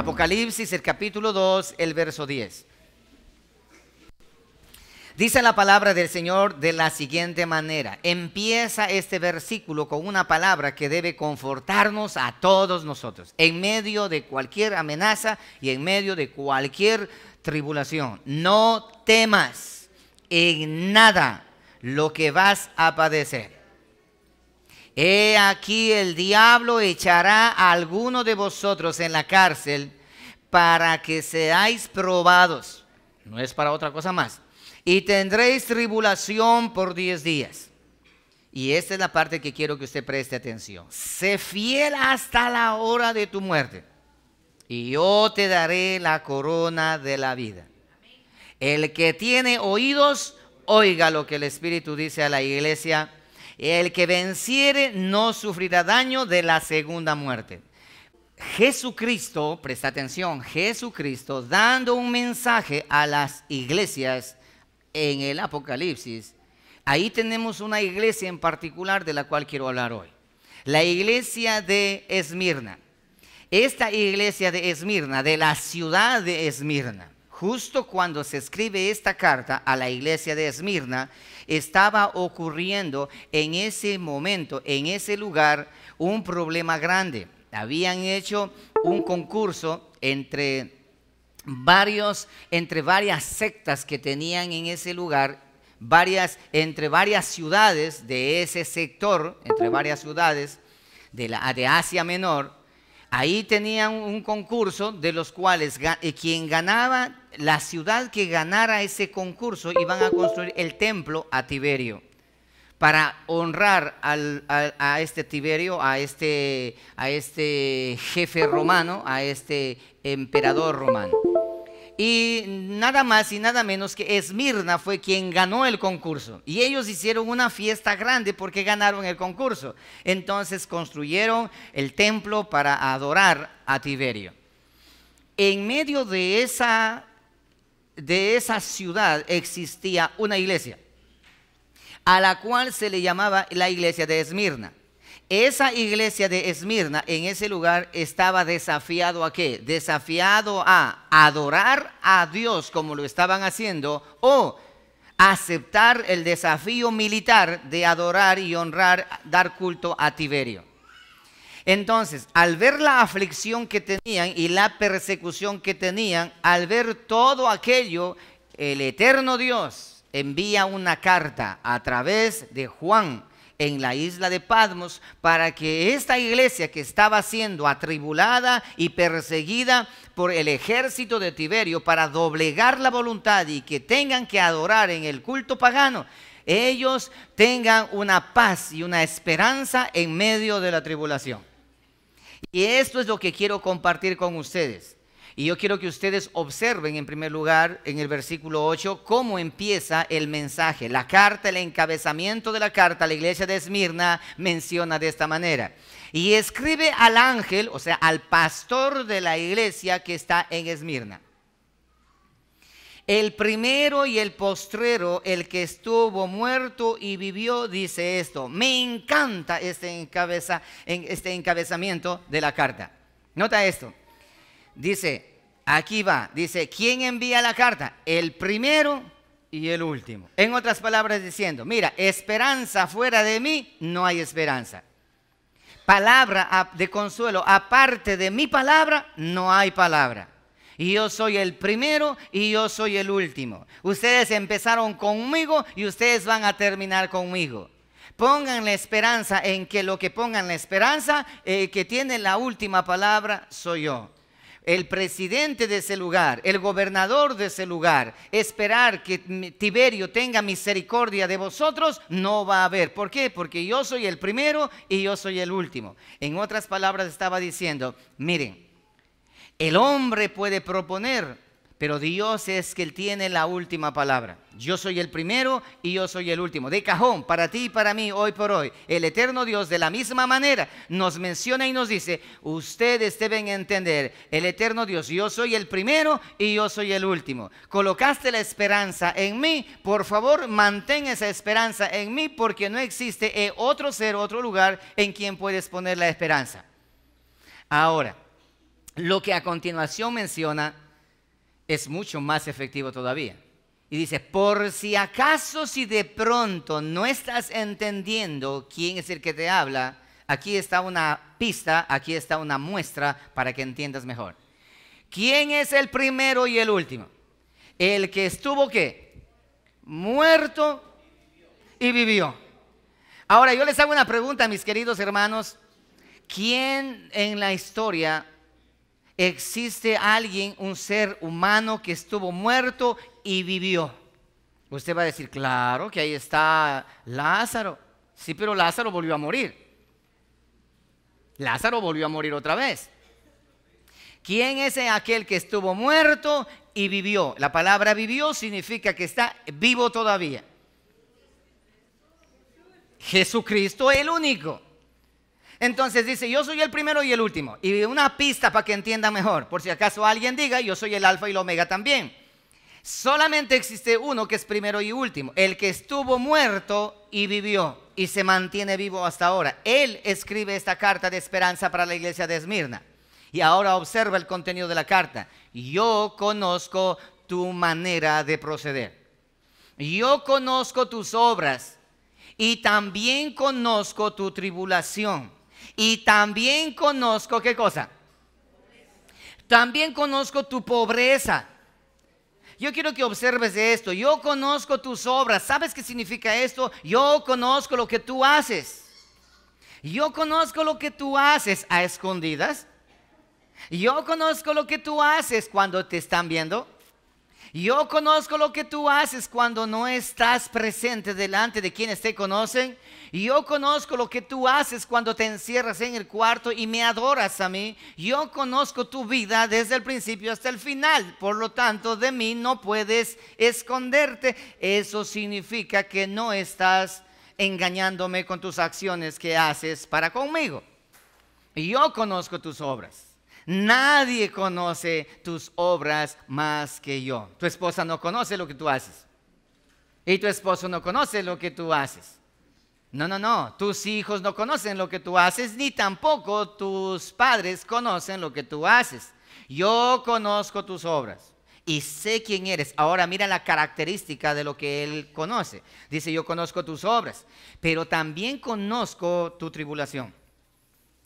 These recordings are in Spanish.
Apocalipsis, el capítulo 2, el verso 10. Dice la palabra del Señor de la siguiente manera. Empieza este versículo con una palabra que debe confortarnos a todos nosotros, en medio de cualquier amenaza y en medio de cualquier tribulación. No temas en nada lo que vas a padecer. He aquí el diablo echará a alguno de vosotros en la cárcel para que seáis probados. No es para otra cosa más. Y tendréis tribulación por diez días. Y esta es la parte que quiero que usted preste atención. Sé fiel hasta la hora de tu muerte. Y yo te daré la corona de la vida. El que tiene oídos, oiga lo que el Espíritu dice a la iglesia el que venciere no sufrirá daño de la segunda muerte. Jesucristo, presta atención, Jesucristo dando un mensaje a las iglesias en el Apocalipsis, ahí tenemos una iglesia en particular de la cual quiero hablar hoy, la iglesia de Esmirna. Esta iglesia de Esmirna, de la ciudad de Esmirna, justo cuando se escribe esta carta a la iglesia de Esmirna, estaba ocurriendo en ese momento, en ese lugar, un problema grande. Habían hecho un concurso entre varios, entre varias sectas que tenían en ese lugar, varias, entre varias ciudades de ese sector, entre varias ciudades de, de Asia Menor, Ahí tenían un concurso de los cuales eh, quien ganaba, la ciudad que ganara ese concurso, iban a construir el templo a Tiberio para honrar a, a, este Tiberio, a este, a este jefe romano, a este emperador romano. Y nada más y nada menos que Esmirna fue quien ganó el concurso. Y ellos hicieron una fiesta grande porque ganaron el concurso. Entonces construyeron el templo para adorar a Tiberio. En medio de esa, de esa ciudad existía una iglesia, a la cual se le llamaba la iglesia de Esmirna. Esa iglesia de Esmirna en ese lugar estaba desafiado a qué? Desafiado a adorar a Dios como lo estaban haciendo o aceptar el desafío militar de adorar y honrar, dar culto a Tiberio. Entonces, al ver la aflicción que tenían y la persecución que tenían, al ver todo aquello, el eterno Dios envía una carta a través de Juan en la isla de Padmos para que esta iglesia que estaba siendo atribulada y perseguida por el ejército de Tiberio para doblegar la voluntad y que tengan que adorar en el culto pagano, ellos tengan una paz y una esperanza en medio de la tribulación. Y esto es lo que quiero compartir con ustedes. Y yo quiero que ustedes observen en primer lugar en el versículo 8 cómo empieza el mensaje. La carta, el encabezamiento de la carta a la iglesia de Esmirna menciona de esta manera. Y escribe al ángel, o sea, al pastor de la iglesia que está en Esmirna. El primero y el postrero, el que estuvo muerto y vivió, dice esto. Me encanta este, este encabezamiento de la carta. Nota esto. Dice, aquí va, dice, ¿quién envía la carta? El primero y el último. En otras palabras diciendo, mira, esperanza fuera de mí, no hay esperanza. Palabra de consuelo, aparte de mi palabra, no hay palabra. Y yo soy el primero y yo soy el último. Ustedes empezaron conmigo y ustedes van a terminar conmigo. Pongan la esperanza en que lo que pongan la esperanza, que tiene la última palabra, soy yo el presidente de ese lugar, el gobernador de ese lugar, esperar que Tiberio tenga misericordia de vosotros, no va a haber. ¿Por qué? Porque yo soy el primero y yo soy el último. En otras palabras estaba diciendo, miren, el hombre puede proponer pero Dios es que Él tiene la última palabra. Yo soy el primero y yo soy el último. De cajón, para ti y para mí, hoy por hoy, el eterno Dios de la misma manera nos menciona y nos dice, ustedes deben entender, el eterno Dios, yo soy el primero y yo soy el último. Colocaste la esperanza en mí, por favor, mantén esa esperanza en mí porque no existe eh, otro ser, otro lugar en quien puedes poner la esperanza. Ahora, lo que a continuación menciona es mucho más efectivo todavía. Y dice, por si acaso si de pronto no estás entendiendo quién es el que te habla, aquí está una pista, aquí está una muestra para que entiendas mejor. ¿Quién es el primero y el último? El que estuvo qué? Muerto y vivió. Ahora yo les hago una pregunta, mis queridos hermanos. ¿Quién en la historia existe alguien, un ser humano que estuvo muerto y vivió. Usted va a decir, claro que ahí está Lázaro. Sí, pero Lázaro volvió a morir. Lázaro volvió a morir otra vez. ¿Quién es aquel que estuvo muerto y vivió? La palabra vivió significa que está vivo todavía. Jesucristo el único. Entonces dice, yo soy el primero y el último. Y una pista para que entienda mejor, por si acaso alguien diga, yo soy el alfa y el omega también. Solamente existe uno que es primero y último, el que estuvo muerto y vivió y se mantiene vivo hasta ahora. Él escribe esta carta de esperanza para la iglesia de Esmirna. Y ahora observa el contenido de la carta. Yo conozco tu manera de proceder. Yo conozco tus obras y también conozco tu tribulación y también conozco qué cosa. También conozco tu pobreza. Yo quiero que observes esto. Yo conozco tus obras. ¿Sabes qué significa esto? Yo conozco lo que tú haces. Yo conozco lo que tú haces a escondidas. Yo conozco lo que tú haces cuando te están viendo. Yo conozco lo que tú haces cuando no estás presente delante de quienes te conocen. Yo conozco lo que tú haces cuando te encierras en el cuarto y me adoras a mí. Yo conozco tu vida desde el principio hasta el final. Por lo tanto, de mí no puedes esconderte. Eso significa que no estás engañándome con tus acciones que haces para conmigo. Yo conozco tus obras. Nadie conoce tus obras más que yo. Tu esposa no conoce lo que tú haces. Y tu esposo no conoce lo que tú haces. No, no, no, tus hijos no conocen lo que tú haces, ni tampoco tus padres conocen lo que tú haces. Yo conozco tus obras y sé quién eres. Ahora mira la característica de lo que él conoce. Dice, yo conozco tus obras, pero también conozco tu tribulación.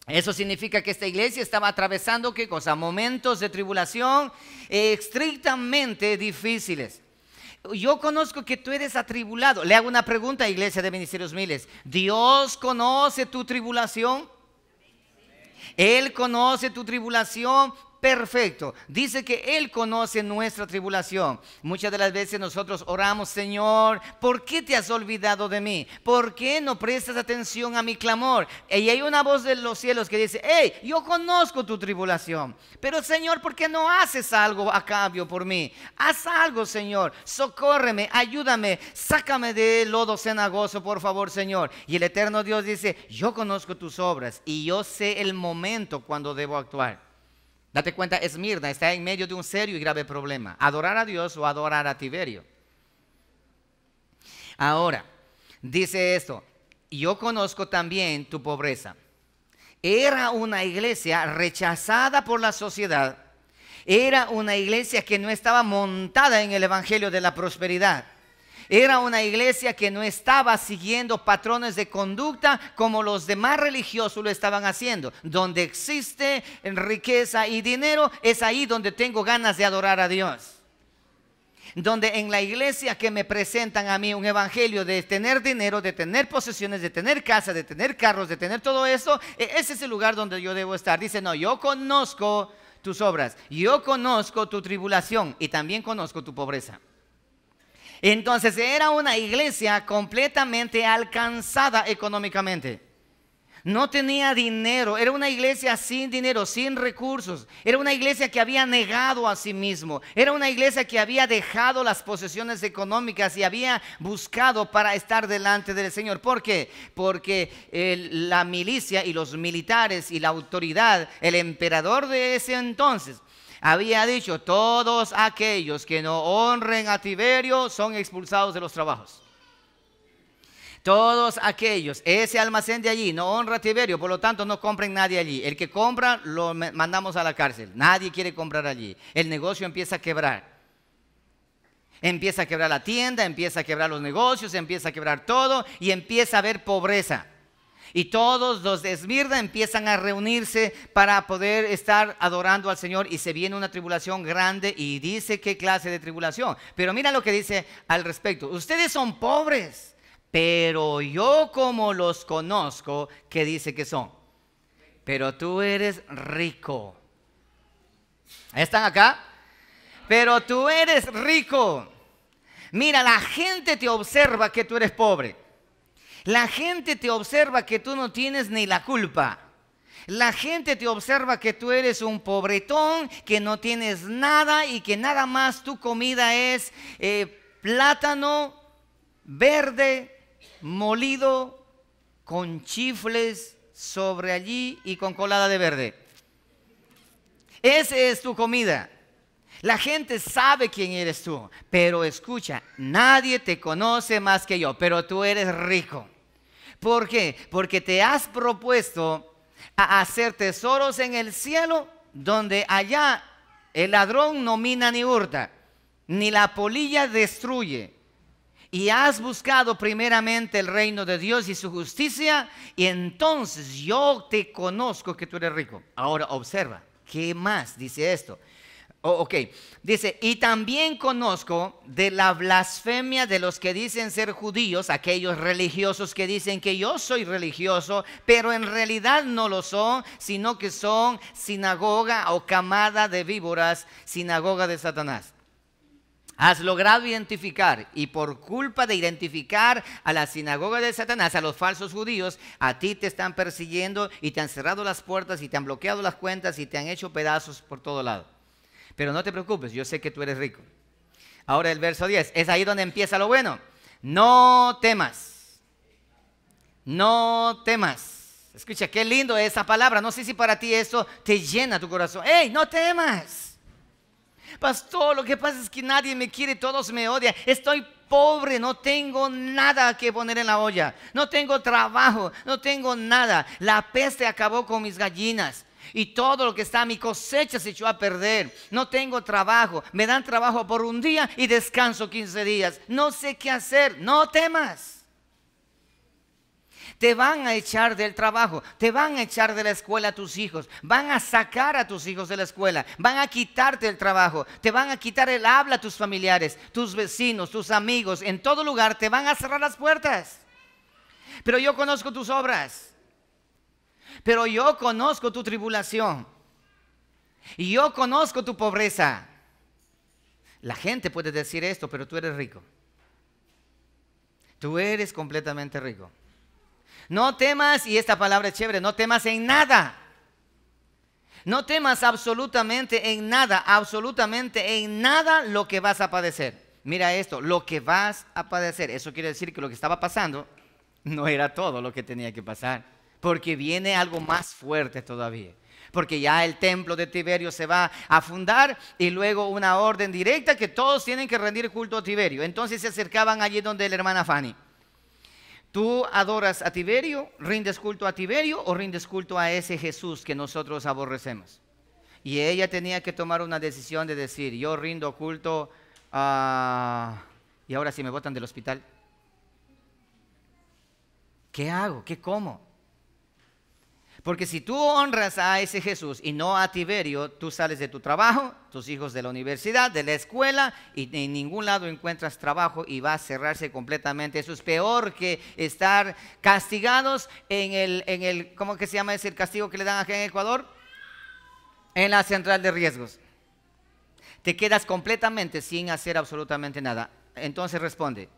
Eso significa que esta iglesia estaba atravesando, ¿qué cosa? Momentos de tribulación eh, estrictamente difíciles yo conozco que tú eres atribulado. Le hago una pregunta, a iglesia de ministerios miles. ¿Dios conoce tu tribulación? Él conoce tu tribulación perfecto. Dice que Él conoce nuestra tribulación. Muchas de las veces nosotros oramos, Señor, ¿por qué te has olvidado de mí? ¿Por qué no prestas atención a mi clamor? Y hay una voz de los cielos que dice, hey, yo conozco tu tribulación, pero Señor, ¿por qué no haces algo a cambio por mí? Haz algo, Señor, socórreme, ayúdame, sácame de lodo cenagoso, por favor, Señor. Y el eterno Dios dice, yo conozco tus obras y yo sé el momento cuando debo actuar. Date cuenta, Esmirna está en medio de un serio y grave problema, adorar a Dios o adorar a Tiberio. Ahora, dice esto, yo conozco también tu pobreza. Era una iglesia rechazada por la sociedad. Era una iglesia que no estaba montada en el Evangelio de la Prosperidad. Era una iglesia que no estaba siguiendo patrones de conducta como los demás religiosos lo estaban haciendo. Donde existe riqueza y dinero, es ahí donde tengo ganas de adorar a Dios. Donde en la iglesia que me presentan a mí un evangelio de tener dinero, de tener posesiones, de tener casa, de tener carros, de tener todo eso, e-, ese es el lugar donde yo debo estar. Dice, no, yo conozco tus obras, yo conozco tu tribulación y también conozco tu pobreza. Entonces era una iglesia completamente alcanzada económicamente. No tenía dinero, era una iglesia sin dinero, sin recursos. Era una iglesia que había negado a sí mismo. Era una iglesia que había dejado las posesiones económicas y había buscado para estar delante del Señor. ¿Por qué? Porque eh, la milicia y los militares y la autoridad, el emperador de ese entonces, había dicho, todos aquellos que no honren a Tiberio son expulsados de los trabajos. Todos aquellos, ese almacén de allí no honra a Tiberio, por lo tanto no compren nadie allí. El que compra lo mandamos a la cárcel. Nadie quiere comprar allí. El negocio empieza a quebrar. Empieza a quebrar la tienda, empieza a quebrar los negocios, empieza a quebrar todo y empieza a haber pobreza. Y todos los de empiezan a reunirse para poder estar adorando al Señor y se viene una tribulación grande y dice qué clase de tribulación. Pero mira lo que dice al respecto. Ustedes son pobres, pero yo como los conozco, que dice que son. Pero tú eres rico. ¿Están acá? Pero tú eres rico. Mira, la gente te observa que tú eres pobre. La gente te observa que tú no tienes ni la culpa. La gente te observa que tú eres un pobretón, que no tienes nada y que nada más tu comida es eh, plátano verde, molido, con chifles sobre allí y con colada de verde. Esa es tu comida. La gente sabe quién eres tú, pero escucha, nadie te conoce más que yo, pero tú eres rico. ¿Por qué? Porque te has propuesto a hacer tesoros en el cielo donde allá el ladrón no mina ni hurta, ni la polilla destruye. Y has buscado primeramente el reino de Dios y su justicia, y entonces yo te conozco que tú eres rico. Ahora observa, ¿qué más dice esto? Oh, ok, dice, y también conozco de la blasfemia de los que dicen ser judíos, aquellos religiosos que dicen que yo soy religioso, pero en realidad no lo son, sino que son sinagoga o camada de víboras, sinagoga de Satanás. Has logrado identificar y por culpa de identificar a la sinagoga de Satanás, a los falsos judíos, a ti te están persiguiendo y te han cerrado las puertas y te han bloqueado las cuentas y te han hecho pedazos por todo lado. Pero no te preocupes, yo sé que tú eres rico. Ahora el verso 10, es ahí donde empieza lo bueno. No temas. No temas. Escucha, qué lindo esa palabra. No sé si para ti eso te llena tu corazón. ¡Ey, no temas! Pastor, lo que pasa es que nadie me quiere, todos me odian. Estoy pobre, no tengo nada que poner en la olla. No tengo trabajo, no tengo nada. La peste acabó con mis gallinas y todo lo que está mi cosecha se echó a perder. No tengo trabajo, me dan trabajo por un día y descanso 15 días. No sé qué hacer, no temas. Te van a echar del trabajo, te van a echar de la escuela a tus hijos, van a sacar a tus hijos de la escuela, van a quitarte el trabajo, te van a quitar el habla a tus familiares, tus vecinos, tus amigos, en todo lugar te van a cerrar las puertas. Pero yo conozco tus obras pero yo conozco tu tribulación. Y yo conozco tu pobreza. La gente puede decir esto, pero tú eres rico. Tú eres completamente rico. No temas, y esta palabra es chévere, no temas en nada. No temas absolutamente en nada, absolutamente en nada lo que vas a padecer. Mira esto, lo que vas a padecer. Eso quiere decir que lo que estaba pasando no era todo lo que tenía que pasar porque viene algo más fuerte todavía. Porque ya el templo de Tiberio se va a fundar y luego una orden directa que todos tienen que rendir culto a Tiberio. Entonces se acercaban allí donde la hermana Fanny. ¿Tú adoras a Tiberio? ¿Rindes culto a Tiberio o rindes culto a ese Jesús que nosotros aborrecemos? Y ella tenía que tomar una decisión de decir, yo rindo culto a... Y ahora si me botan del hospital, ¿qué hago? ¿Qué como? Porque si tú honras a ese Jesús y no a Tiberio, tú sales de tu trabajo, tus hijos de la universidad, de la escuela, y en ningún lado encuentras trabajo y va a cerrarse completamente. Eso es peor que estar castigados en el, en el ¿cómo que se llama ese castigo que le dan aquí en Ecuador? En la central de riesgos. Te quedas completamente sin hacer absolutamente nada. Entonces responde,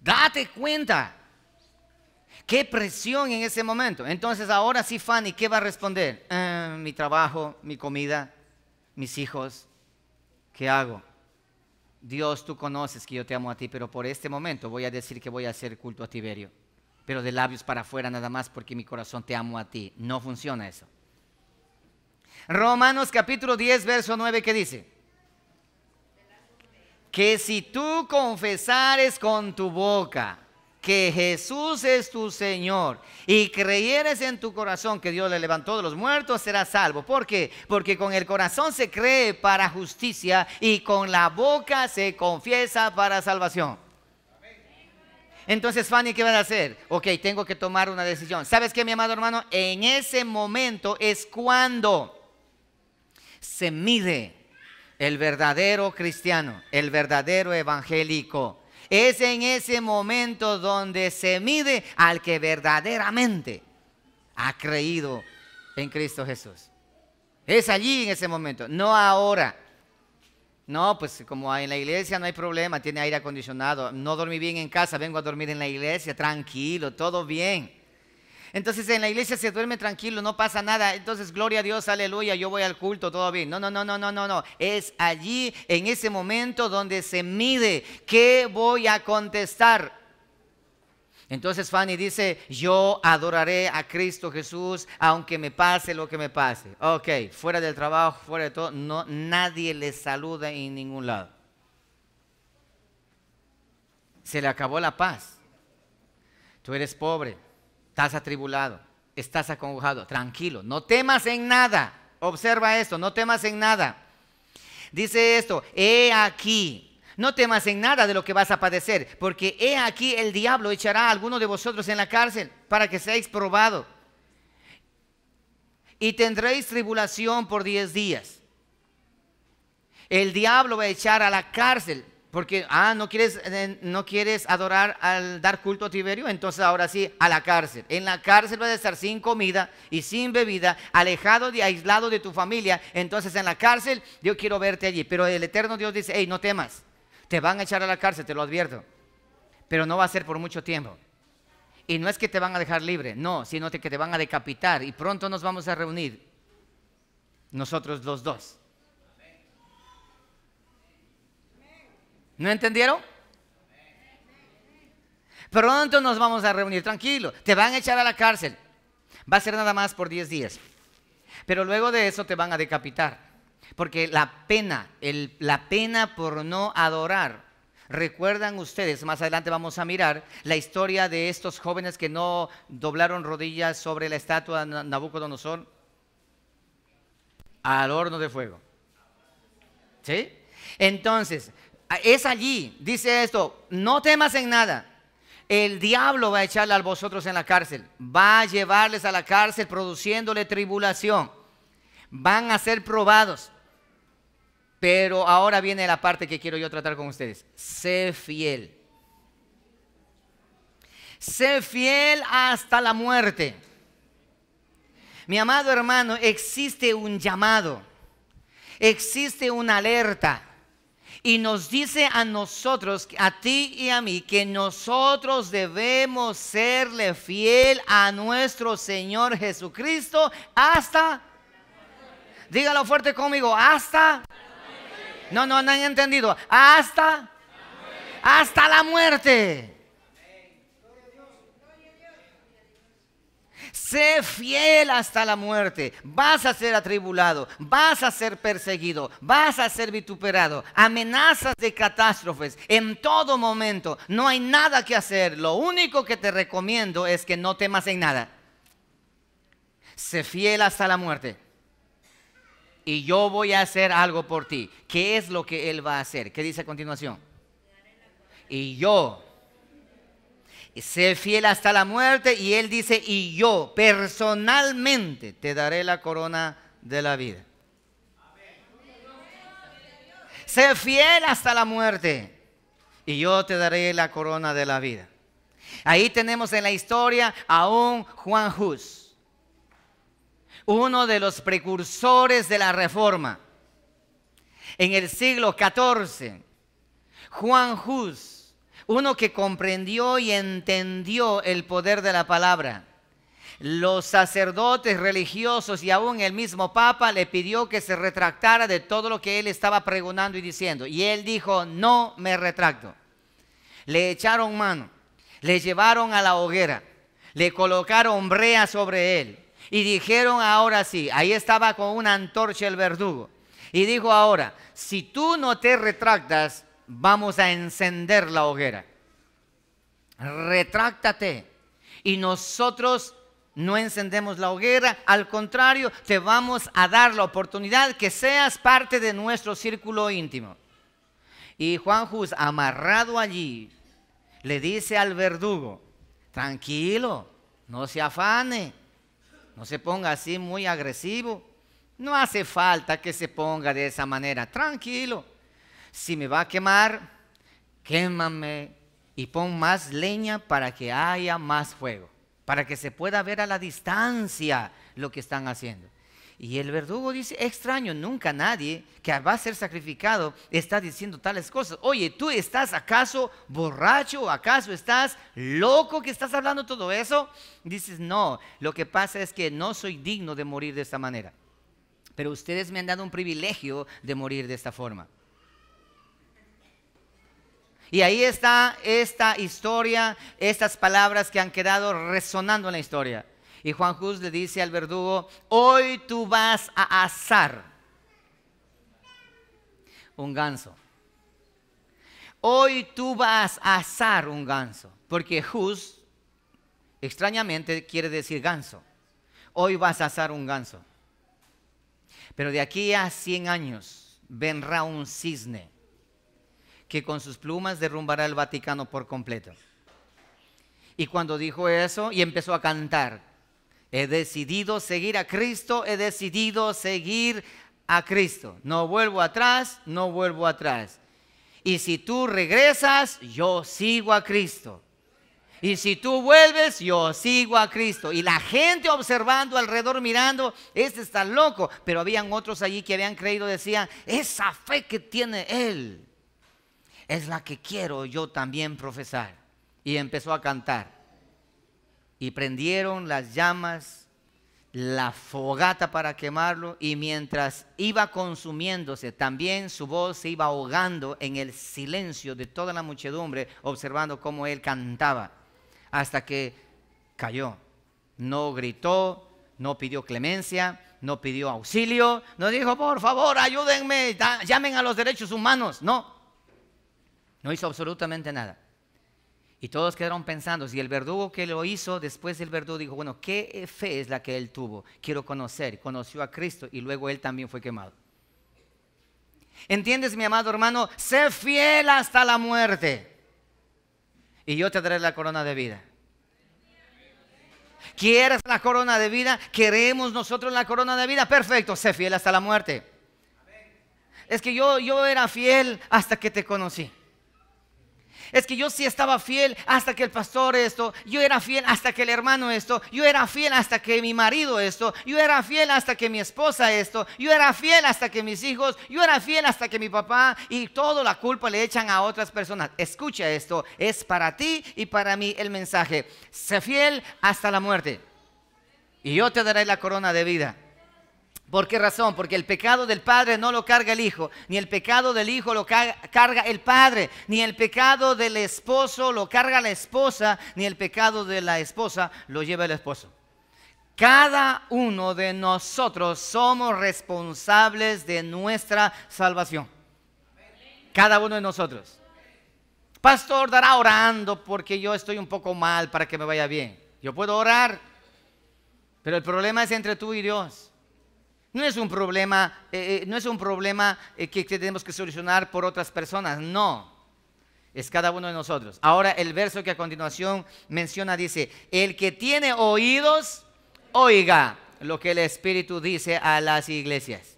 date cuenta Qué presión en ese momento. Entonces ahora sí, Fanny, ¿qué va a responder? Eh, mi trabajo, mi comida, mis hijos, ¿qué hago? Dios, tú conoces que yo te amo a ti, pero por este momento voy a decir que voy a hacer culto a Tiberio, pero de labios para afuera nada más porque mi corazón te amo a ti. No funciona eso. Romanos capítulo 10, verso 9, ¿qué dice? Que si tú confesares con tu boca, que Jesús es tu Señor y creyeres en tu corazón que Dios le levantó de los muertos, serás salvo. ¿Por qué? Porque con el corazón se cree para justicia y con la boca se confiesa para salvación. Entonces, Fanny, ¿qué van a hacer? Ok, tengo que tomar una decisión. ¿Sabes qué, mi amado hermano? En ese momento es cuando se mide el verdadero cristiano, el verdadero evangélico. Es en ese momento donde se mide al que verdaderamente ha creído en Cristo Jesús. Es allí en ese momento, no ahora. No, pues como en la iglesia no hay problema, tiene aire acondicionado, no dormí bien en casa, vengo a dormir en la iglesia, tranquilo, todo bien. Entonces en la iglesia se duerme tranquilo, no pasa nada. Entonces, gloria a Dios, aleluya, yo voy al culto, todo bien. No, no, no, no, no, no, no. Es allí, en ese momento donde se mide qué voy a contestar. Entonces Fanny dice, yo adoraré a Cristo Jesús aunque me pase lo que me pase. Ok, fuera del trabajo, fuera de todo, no, nadie le saluda en ningún lado. Se le acabó la paz. Tú eres pobre, Estás atribulado, estás acongojado, tranquilo, no temas en nada. Observa esto, no temas en nada. Dice esto, he aquí, no temas en nada de lo que vas a padecer, porque he aquí el diablo echará a alguno de vosotros en la cárcel para que seáis probado. Y tendréis tribulación por diez días. El diablo va a echar a la cárcel porque, ah, ¿no quieres, eh, no quieres adorar al dar culto a Tiberio, entonces ahora sí, a la cárcel. En la cárcel vas a estar sin comida y sin bebida, alejado y aislado de tu familia. Entonces en la cárcel yo quiero verte allí. Pero el eterno Dios dice, hey, no temas, te van a echar a la cárcel, te lo advierto. Pero no va a ser por mucho tiempo. Y no es que te van a dejar libre, no, sino que te van a decapitar y pronto nos vamos a reunir nosotros los dos. ¿No entendieron? Pronto nos vamos a reunir, tranquilo. Te van a echar a la cárcel. Va a ser nada más por 10 días. Pero luego de eso te van a decapitar. Porque la pena, la pena por no adorar. Recuerdan ustedes, más adelante vamos a mirar la historia de estos jóvenes que no doblaron rodillas sobre la estatua de Nabucodonosor al horno de fuego. ¿Sí? Entonces, Ah, es allí, dice esto, no temas en nada. El diablo va a echarle a vosotros en la cárcel, va a llevarles a la cárcel produciéndole tribulación. Van a ser probados. Pero ahora viene la parte que quiero yo tratar con ustedes. Sé fiel. Sé fiel hasta la muerte. Mi amado hermano, existe un llamado. Existe una alerta y nos dice a nosotros, a ti y a mí, que nosotros debemos serle fiel a nuestro Señor Jesucristo hasta... Dígalo fuerte conmigo, hasta... No, no, no han entendido. Hasta... Hasta la muerte. sé fiel hasta la muerte, vas a ser atribulado, vas a ser perseguido, vas a ser vituperado, amenazas de catástrofes en todo momento, no hay nada que hacer, lo único que te recomiendo es que no temas en nada. Sé fiel hasta la muerte y yo voy a hacer algo por ti. ¿Qué es lo que Él va a hacer? ¿Qué dice a continuación? Y yo sé fiel hasta la muerte y él dice, y yo personalmente te daré la corona de la vida. Sé fiel hasta la muerte y yo te daré la corona de la vida. Ahí tenemos en la historia a un Juan Hus, uno de los precursores de la reforma. En el siglo XIV, Juan Hus uno que comprendió y entendió el poder de la palabra. Los sacerdotes religiosos y aún el mismo Papa le pidió que se retractara de todo lo que él estaba pregonando y diciendo. Y él dijo, no me retracto. Le echaron mano, le llevaron a la hoguera, le colocaron brea sobre él y dijeron, ahora sí, ahí estaba con una antorcha el verdugo. Y dijo ahora, si tú no te retractas, vamos a encender la hoguera. Retráctate. Y nosotros no encendemos la hoguera, al contrario, te vamos a dar la oportunidad que seas parte de nuestro círculo íntimo. Y Juan Jus, amarrado allí, le dice al verdugo, tranquilo, no se afane, no se ponga así muy agresivo, no hace falta que se ponga de esa manera, tranquilo si me va a quemar, quémame y pon más leña para que haya más fuego, para que se pueda ver a la distancia lo que están haciendo. Y el verdugo dice, extraño, nunca nadie que va a ser sacrificado está diciendo tales cosas. Oye, ¿tú estás acaso borracho? ¿Acaso estás loco que estás hablando todo eso? Dices, no, lo que pasa es que no soy digno de morir de esta manera. Pero ustedes me han dado un privilegio de morir de esta forma. Y ahí está esta historia, estas palabras que han quedado resonando en la historia. Y Juan Jus le dice al verdugo, hoy tú vas a asar un ganso. Hoy tú vas a asar un ganso. Porque Jus, extrañamente, quiere decir ganso. Hoy vas a asar un ganso. Pero de aquí a 100 años vendrá un cisne que con sus plumas derrumbará el Vaticano por completo. Y cuando dijo eso y empezó a cantar, he decidido seguir a Cristo, he decidido seguir a Cristo. No vuelvo atrás, no vuelvo atrás. Y si tú regresas, yo sigo a Cristo. Y si tú vuelves, yo sigo a Cristo. Y la gente observando alrededor, mirando, este está loco. Pero habían otros allí que habían creído, decían, esa fe que tiene él es la que quiero yo también profesar. Y empezó a cantar. Y prendieron las llamas, la fogata para quemarlo, y mientras iba consumiéndose, también su voz se iba ahogando en el silencio de toda la muchedumbre, observando cómo él cantaba, hasta que cayó. No gritó, no pidió clemencia, no pidió auxilio, no dijo, por favor, ayúdenme, llamen a los derechos humanos, no. No hizo absolutamente nada. Y todos quedaron pensando, si el verdugo que lo hizo, después el verdugo dijo, bueno, ¿qué fe es la que él tuvo? Quiero conocer, conoció a Cristo y luego él también fue quemado. ¿Entiendes, mi amado hermano? Sé fiel hasta la muerte y yo te daré la corona de vida. ¿Quieres la corona de vida? Queremos nosotros la corona de vida. Perfecto, sé fiel hasta la muerte. Es que yo, yo era fiel hasta que te conocí. Es que yo sí estaba fiel hasta que el pastor esto, yo era fiel hasta que el hermano esto, yo era fiel hasta que mi marido esto, yo era fiel hasta que mi esposa esto, yo era fiel hasta que mis hijos, yo era fiel hasta que mi papá y toda la culpa le echan a otras personas. Escucha esto, es para ti y para mí el mensaje. Sé fiel hasta la muerte y yo te daré la corona de vida. ¿Por qué razón? Porque el pecado del Padre no lo carga el Hijo, ni el pecado del Hijo lo carga el Padre, ni el pecado del esposo lo carga la esposa, ni el pecado de la esposa lo lleva el esposo. Cada uno de nosotros somos responsables de nuestra salvación. Cada uno de nosotros. Pastor, dará orando porque yo estoy un poco mal para que me vaya bien. Yo puedo orar, pero el problema es entre tú y Dios. No es un problema, eh, eh, no es un problema eh, que tenemos que solucionar por otras personas, no. Es cada uno de nosotros. Ahora el verso que a continuación menciona dice, el que tiene oídos, oiga lo que el Espíritu dice a las iglesias.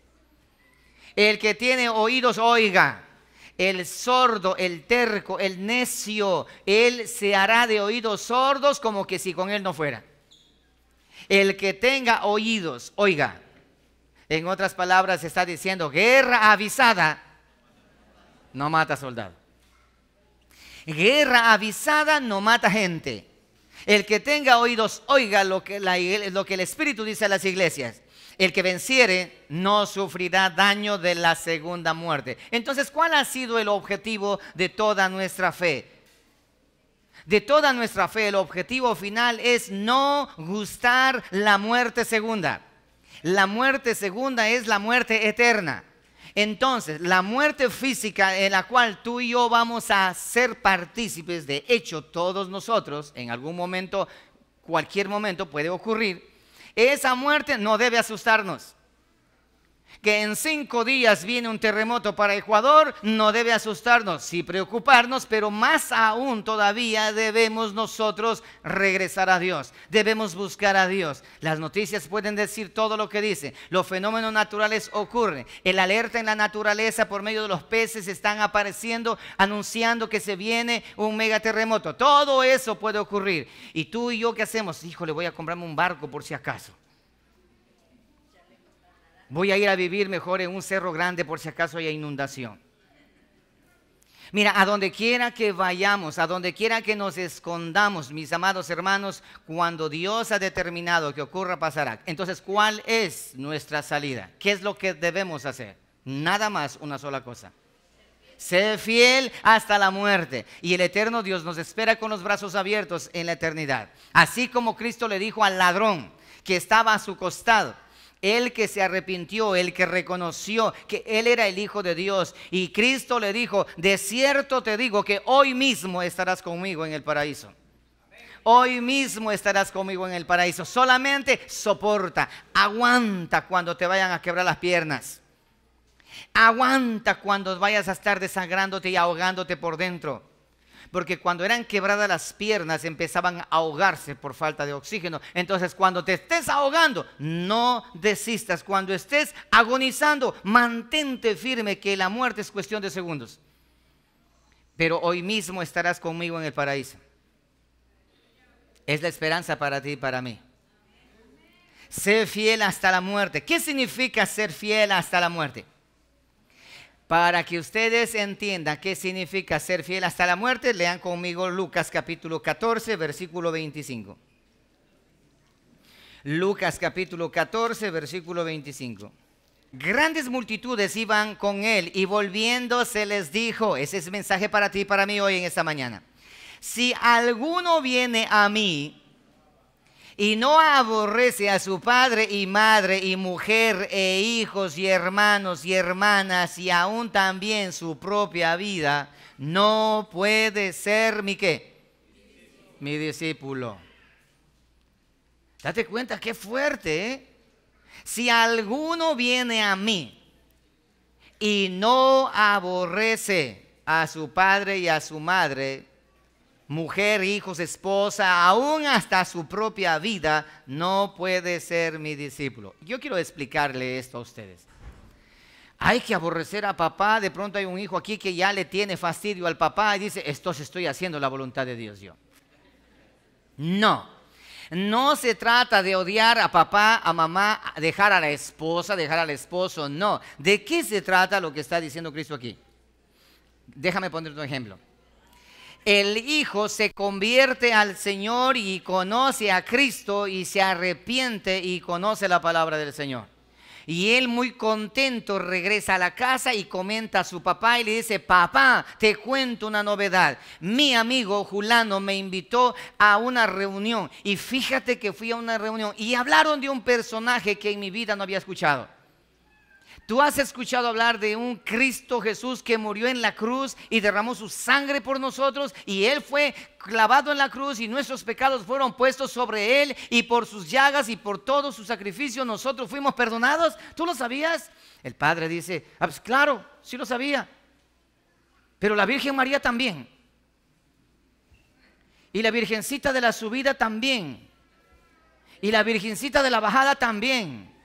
El que tiene oídos, oiga. El sordo, el terco, el necio, él se hará de oídos sordos como que si con él no fuera. El que tenga oídos, oiga. En otras palabras, está diciendo, guerra avisada no mata soldado. Guerra avisada no mata gente. El que tenga oídos, oiga lo que, lo que el Espíritu dice a las iglesias. El que venciere no sufrirá daño de la segunda muerte. Entonces, ¿cuál ha sido el objetivo de toda nuestra fe? De toda nuestra fe, el objetivo final es no gustar la muerte segunda. La muerte segunda es la muerte eterna. Entonces, la muerte física en la cual tú y yo vamos a ser partícipes, de hecho todos nosotros, en algún momento, cualquier momento puede ocurrir, esa muerte no debe asustarnos que en cinco días viene un terremoto para Ecuador, no debe asustarnos, y preocuparnos, pero más aún todavía debemos nosotros regresar a Dios, debemos buscar a Dios. Las noticias pueden decir todo lo que dicen, los fenómenos naturales ocurren, el alerta en la naturaleza por medio de los peces están apareciendo, anunciando que se viene un mega terremoto, todo eso puede ocurrir. Y tú y yo, ¿qué hacemos? Hijo, le voy a comprarme un barco por si acaso. Voy a ir a vivir mejor en un cerro grande por si acaso hay inundación. Mira, a donde quiera que vayamos, a donde quiera que nos escondamos, mis amados hermanos, cuando Dios ha determinado que ocurra, pasará. Entonces, ¿cuál es nuestra salida? ¿Qué es lo que debemos hacer? Nada más una sola cosa. Sé fiel hasta la muerte. Y el eterno Dios nos espera con los brazos abiertos en la eternidad. Así como Cristo le dijo al ladrón que estaba a su costado, el que se arrepintió, el que reconoció que Él era el Hijo de Dios. Y Cristo le dijo, de cierto te digo que hoy mismo estarás conmigo en el paraíso. Hoy mismo estarás conmigo en el paraíso. Solamente soporta, aguanta cuando te vayan a quebrar las piernas. Aguanta cuando vayas a estar desangrándote y ahogándote por dentro porque cuando eran quebradas las piernas empezaban a ahogarse por falta de oxígeno. Entonces cuando te estés ahogando, no desistas. Cuando estés agonizando, mantente firme que la muerte es cuestión de segundos. Pero hoy mismo estarás conmigo en el paraíso. Es la esperanza para ti y para mí. Sé fiel hasta la muerte. ¿Qué significa ser fiel hasta la muerte? Para que ustedes entiendan qué significa ser fiel hasta la muerte, lean conmigo Lucas capítulo 14, versículo 25. Lucas capítulo 14, versículo 25. Grandes multitudes iban con él y volviéndose les dijo, ese es mensaje para ti y para mí hoy en esta mañana. Si alguno viene a mí y no aborrece a su padre y madre y mujer e hijos y hermanos y hermanas y aún también su propia vida, no puede ser mi qué? Mi discípulo. Date cuenta qué fuerte, ¿eh? Si alguno viene a mí y no aborrece a su padre y a su madre, mujer, hijos, esposa, aún hasta su propia vida, no puede ser mi discípulo. Yo quiero explicarle esto a ustedes. Hay que aborrecer a papá, de pronto hay un hijo aquí que ya le tiene fastidio al papá y dice, esto estoy haciendo la voluntad de Dios yo. No, no se trata de odiar a papá, a mamá, dejar a la esposa, dejar al esposo, no. ¿De qué se trata lo que está diciendo Cristo aquí? Déjame poner un ejemplo el hijo se convierte al Señor y conoce a Cristo y se arrepiente y conoce la palabra del Señor. Y él muy contento regresa a la casa y comenta a su papá y le dice, papá, te cuento una novedad. Mi amigo Julano me invitó a una reunión y fíjate que fui a una reunión y hablaron de un personaje que en mi vida no había escuchado. Tú has escuchado hablar de un Cristo Jesús que murió en la cruz y derramó su sangre por nosotros y Él fue clavado en la cruz y nuestros pecados fueron puestos sobre Él y por sus llagas y por todo su sacrificio nosotros fuimos perdonados. ¿Tú lo sabías? El Padre dice, ah, pues claro, sí lo sabía. Pero la Virgen María también. Y la Virgencita de la subida también. Y la Virgencita de la bajada también.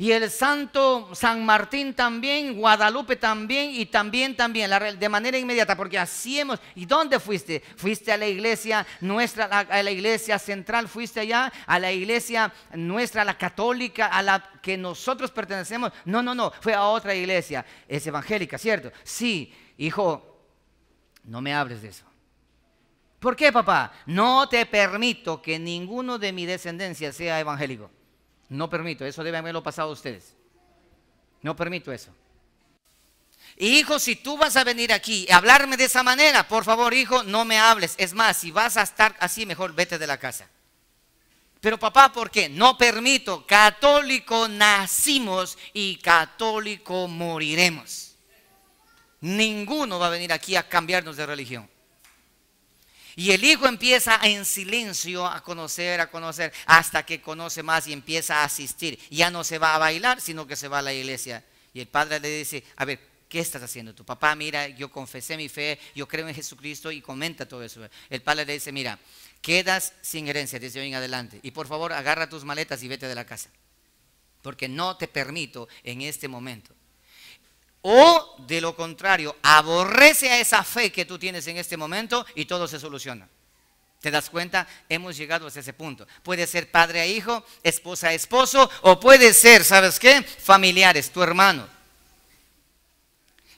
Y el santo San Martín también, Guadalupe también y también, también, de manera inmediata, porque así hemos... ¿Y dónde fuiste? Fuiste a la iglesia nuestra, a la iglesia central, fuiste allá, a la iglesia nuestra, la católica, a la que nosotros pertenecemos. No, no, no, fue a otra iglesia. Es evangélica, ¿cierto? Sí, hijo, no me hables de eso. ¿Por qué, papá? No te permito que ninguno de mi descendencia sea evangélico. No permito, eso debe haberlo pasado a ustedes. No permito eso. Hijo, si tú vas a venir aquí y hablarme de esa manera, por favor, hijo, no me hables. Es más, si vas a estar así, mejor vete de la casa. Pero papá, ¿por qué? No permito. Católico nacimos y católico moriremos. Ninguno va a venir aquí a cambiarnos de religión. Y el hijo empieza en silencio a conocer, a conocer, hasta que conoce más y empieza a asistir. Ya no se va a bailar, sino que se va a la iglesia. Y el padre le dice, a ver, ¿qué estás haciendo? Tu papá, mira, yo confesé mi fe, yo creo en Jesucristo y comenta todo eso. El padre le dice, mira, quedas sin herencia desde hoy en adelante. Y por favor, agarra tus maletas y vete de la casa. Porque no te permito en este momento o de lo contrario, aborrece a esa fe que tú tienes en este momento y todo se soluciona. ¿Te das cuenta? Hemos llegado hasta ese punto. Puede ser padre a e hijo, esposa a e esposo, o puede ser, ¿sabes qué? Familiares, tu hermano.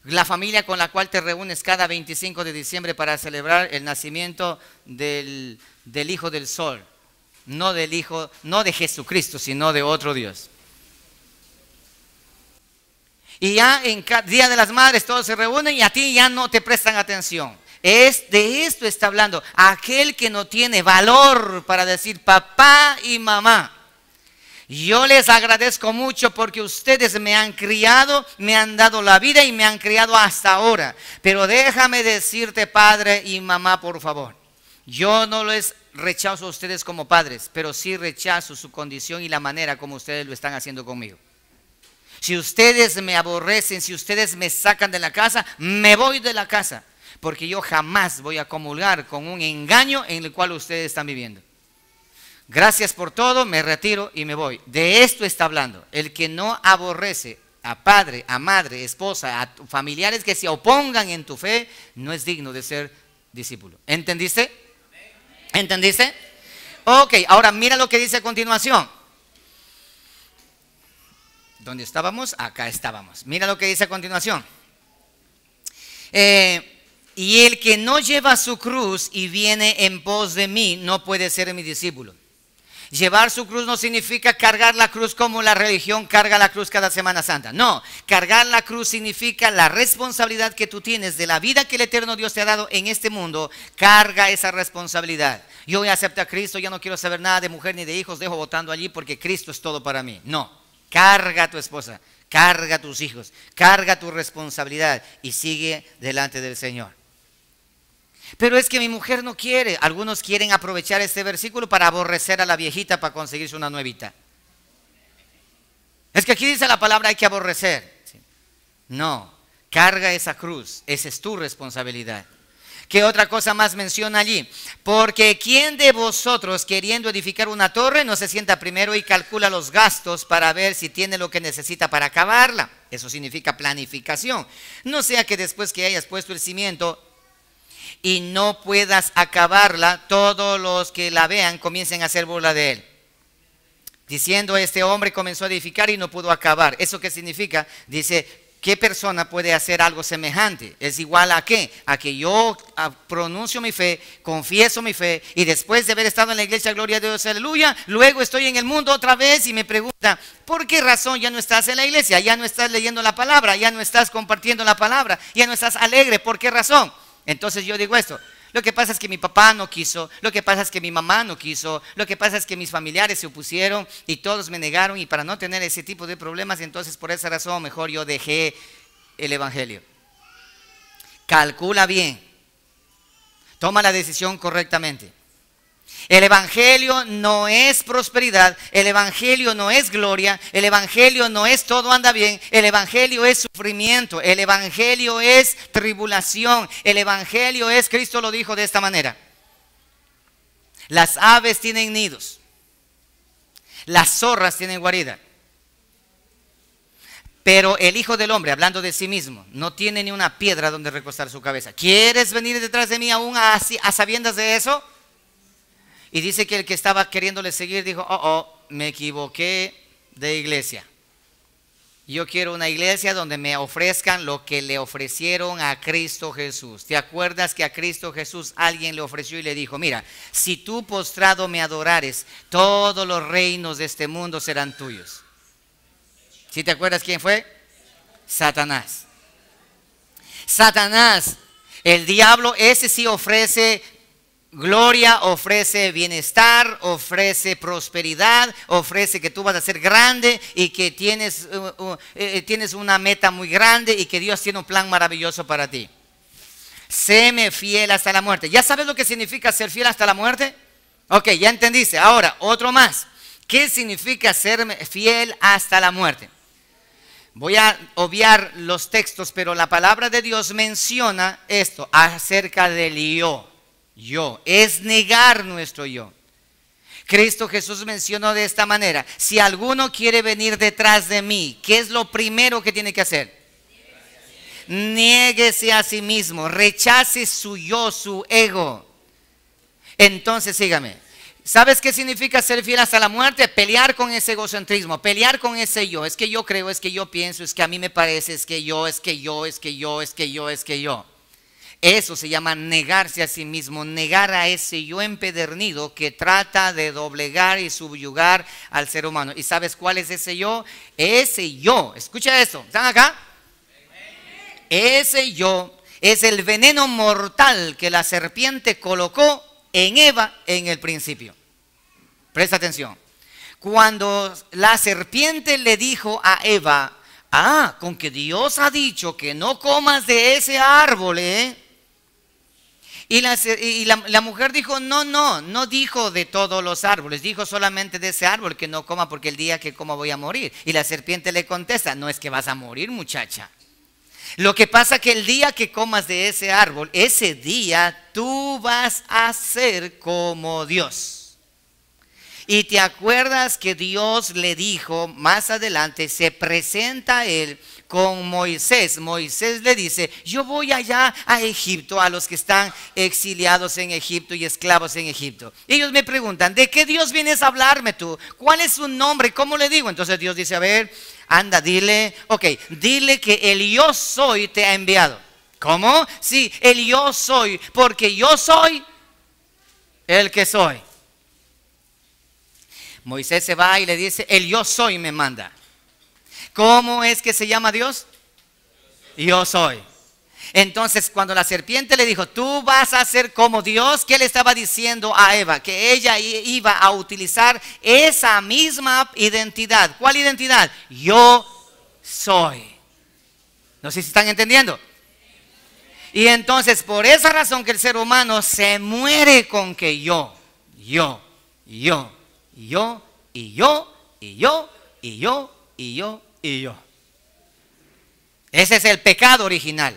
La familia con la cual te reúnes cada 25 de diciembre para celebrar el nacimiento del, del Hijo del Sol. No del Hijo, no de Jesucristo, sino de otro Dios. Y ya en Día de las Madres todos se reúnen y a ti ya no te prestan atención. Es de esto está hablando. Aquel que no tiene valor para decir papá y mamá. Yo les agradezco mucho porque ustedes me han criado, me han dado la vida y me han criado hasta ahora. Pero déjame decirte, padre y mamá, por favor. Yo no les rechazo a ustedes como padres, pero sí rechazo su condición y la manera como ustedes lo están haciendo conmigo. Si ustedes me aborrecen, si ustedes me sacan de la casa, me voy de la casa. Porque yo jamás voy a comulgar con un engaño en el cual ustedes están viviendo. Gracias por todo, me retiro y me voy. De esto está hablando. El que no aborrece a padre, a madre, esposa, a familiares que se opongan en tu fe, no es digno de ser discípulo. ¿Entendiste? ¿Entendiste? Ok, ahora mira lo que dice a continuación donde estábamos, acá estábamos. Mira lo que dice a continuación. Eh, y el que no lleva su cruz y viene en pos de mí no puede ser mi discípulo. Llevar su cruz no significa cargar la cruz como la religión carga la cruz cada Semana Santa. No, cargar la cruz significa la responsabilidad que tú tienes de la vida que el eterno Dios te ha dado en este mundo. Carga esa responsabilidad. Yo voy a aceptar a Cristo, ya no quiero saber nada de mujer ni de hijos, dejo votando allí porque Cristo es todo para mí. No, carga a tu esposa, carga a tus hijos, carga tu responsabilidad y sigue delante del Señor. Pero es que mi mujer no quiere. Algunos quieren aprovechar este versículo para aborrecer a la viejita para conseguirse una nuevita. Es que aquí dice la palabra hay que aborrecer. No, carga esa cruz, esa es tu responsabilidad. ¿Qué otra cosa más menciona allí? Porque ¿quién de vosotros queriendo edificar una torre no se sienta primero y calcula los gastos para ver si tiene lo que necesita para acabarla? Eso significa planificación. No sea que después que hayas puesto el cimiento y no puedas acabarla, todos los que la vean comiencen a hacer burla de él. Diciendo, este hombre comenzó a edificar y no pudo acabar. ¿Eso qué significa? Dice, ¿Qué persona puede hacer algo semejante? ¿Es igual a qué? A que yo ah, pronuncio mi fe, confieso mi fe y después de haber estado en la iglesia, gloria a Dios, aleluya, luego estoy en el mundo otra vez y me pregunta, ¿por qué razón ya no estás en la iglesia? Ya no estás leyendo la palabra, ya no estás compartiendo la palabra, ya no estás alegre, ¿por qué razón? Entonces yo digo esto, lo que pasa es que mi papá no quiso, lo que pasa es que mi mamá no quiso, lo que pasa es que mis familiares se opusieron y todos me negaron y para no tener ese tipo de problemas, entonces por esa razón mejor yo dejé el Evangelio. Calcula bien, toma la decisión correctamente. El Evangelio no es prosperidad, el Evangelio no es gloria, el Evangelio no es todo anda bien, el Evangelio es sufrimiento, el Evangelio es tribulación, el Evangelio es, Cristo lo dijo de esta manera, las aves tienen nidos, las zorras tienen guarida, pero el Hijo del Hombre, hablando de sí mismo, no tiene ni una piedra donde recostar su cabeza. ¿Quieres venir detrás de mí aún a, sabiendas de eso? Y dice que el que estaba queriéndole seguir dijo, oh, oh, me equivoqué de iglesia. Yo quiero una iglesia donde me ofrezcan lo que le ofrecieron a Cristo Jesús. ¿Te acuerdas que a Cristo Jesús alguien le ofreció y le dijo, mira, si tú postrado me adorares, todos los reinos de este mundo serán tuyos? ¿Si te acuerdas quién fue? Satanás. Satanás, el diablo, ese sí ofrece Gloria ofrece bienestar, ofrece prosperidad, ofrece que tú vas a ser grande y que tienes, uh, uh, eh, eh, tienes, una meta muy grande y que Dios tiene un plan maravilloso para ti. Séme fiel hasta la muerte. ¿Ya sabes lo que significa ser fiel hasta la muerte? Ok, ya entendiste. Ahora, otro más. ¿Qué significa ser fiel hasta la muerte? Voy a obviar los textos, pero la palabra de Dios menciona esto acerca del yo yo, es negar nuestro yo. Cristo Jesús mencionó de esta manera, si alguno quiere venir detrás de mí, ¿qué es lo primero que tiene que hacer? Niéguese a sí mismo, rechace su yo, su ego. Entonces sígame. ¿Sabes qué significa ser fiel hasta la muerte? Pelear con ese egocentrismo, pelear con ese yo. Es que yo creo, es que yo pienso, es que a mí me parece, es que yo, es que yo, es que yo, es que yo, es que yo. Es que yo. Eso se llama negarse a sí mismo, negar a ese yo empedernido que trata de doblegar y subyugar al ser humano. ¿Y sabes cuál es ese yo? Ese yo, escucha eso, ¿están acá? Ese yo es el veneno mortal que la serpiente colocó en Eva en el principio. Presta atención. Cuando la serpiente le dijo a Eva, ah, con que Dios ha dicho que no comas de ese árbol, ¿eh? Y, la, mujer dijo, no, no, no dijo de todos los árboles, dijo solamente de ese árbol que no coma porque el día que coma voy a morir. Y la serpiente le contesta, no es que vas a morir muchacha. Lo que pasa que el día que comas de ese árbol, ese día tú vas a ser como Dios. Y te acuerdas que Dios le dijo más adelante, se presenta a él con Moisés. Moisés le dice, yo voy allá a Egipto, a los que están exiliados en Egipto y esclavos en Egipto. Ellos me preguntan, ¿de qué Dios vienes a hablarme tú? ¿Cuál es su nombre? ¿Cómo le digo? Entonces Dios dice, a ver, anda, dile, ok, dile que el yo soy te ha enviado. ¿Cómo? Sí, el yo soy, porque yo soy el que soy. Moisés se va y le dice, el yo soy me manda. ¿Cómo es que se llama Dios? Yo soy. Entonces, cuando la serpiente le dijo, tú vas a ser como Dios, ¿qué le estaba diciendo a Eva? Que ella iba a utilizar esa misma identidad. ¿Cuál identidad? Yo soy. No sé si están entendiendo. Y entonces, por esa razón que el ser humano se muere con que yo, yo, yo, yo, y yo, y yo, y yo, y yo, y y yo. Ese es el pecado original.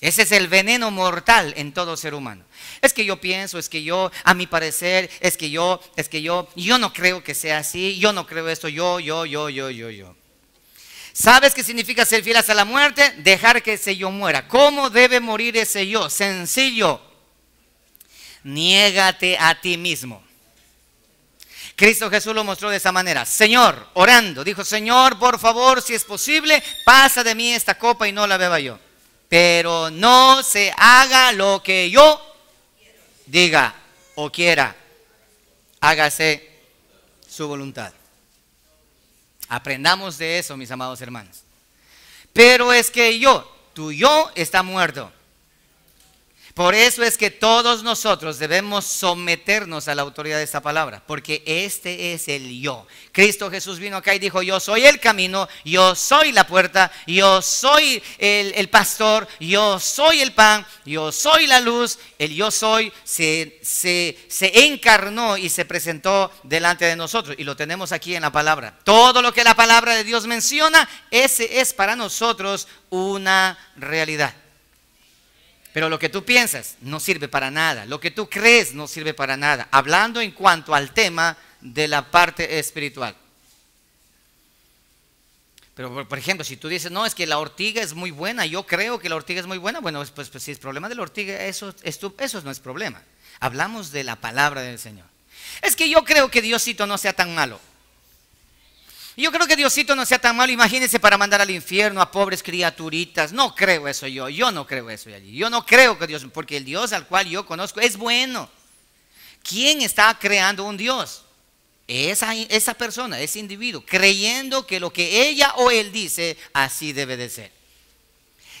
Ese es el veneno mortal en todo ser humano. Es que yo pienso, es que yo, a mi parecer, es que yo, es que yo, yo no creo que sea así, yo no creo esto, yo, yo, yo, yo, yo, yo. ¿Sabes qué significa ser fiel hasta la muerte? Dejar que ese yo muera. ¿Cómo debe morir ese yo? Sencillo. Niégate a ti mismo. Cristo Jesús lo mostró de esa manera. Señor, orando, dijo, Señor, por favor, si es posible, pasa de mí esta copa y no la beba yo. Pero no se haga lo que yo diga o quiera. Hágase su voluntad. Aprendamos de eso, mis amados hermanos. Pero es que yo, tu yo está muerto. Por eso es que todos nosotros debemos someternos a la autoridad de esta palabra, porque este es el yo. Cristo Jesús vino acá y dijo, yo soy el camino, yo soy la puerta, yo soy el, pastor, yo soy el pan, yo soy la luz, el yo soy se encarnó y se presentó delante de nosotros. Y lo tenemos aquí en la palabra. Todo lo que la palabra de Dios menciona, ese es para nosotros una realidad. Pero lo que tú piensas no sirve para nada, lo que tú crees no sirve para nada, hablando en cuanto al tema de la parte espiritual. Pero, por ejemplo, si tú dices, no, es que la ortiga es muy buena, yo creo que la ortiga es muy buena, bueno, pues, pues, si es problema de la ortiga, eso, eso no es problema. Hablamos de la palabra del Señor. Es que yo creo que Diosito no sea tan malo. Yo creo que Diosito no sea tan malo, imagínense para mandar al infierno a pobres criaturitas. No creo eso yo, yo no creo eso allí. Yo no creo que Dios, porque el Dios al cual yo conozco es bueno. ¿Quién está creando un Dios? Esa, esa persona, ese individuo, creyendo que lo que ella o él dice, así debe de ser.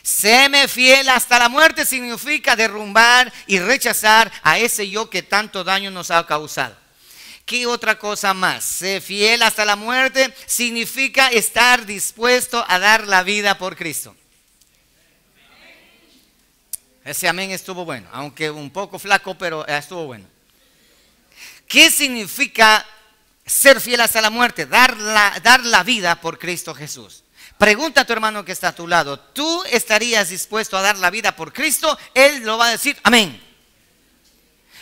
Séme fiel hasta la muerte significa derrumbar y rechazar a ese yo que tanto daño nos ha causado. ¿Qué otra cosa más? Ser fiel hasta la muerte significa estar dispuesto a dar la vida por Cristo. Ese amén estuvo bueno, aunque un poco flaco, pero eh, estuvo bueno. ¿Qué significa ser fiel hasta la muerte? Dar la, vida por Cristo Jesús. Pregunta a tu hermano que está a tu lado, ¿tú estarías dispuesto a dar la vida por Cristo? Él lo va a decir, amén.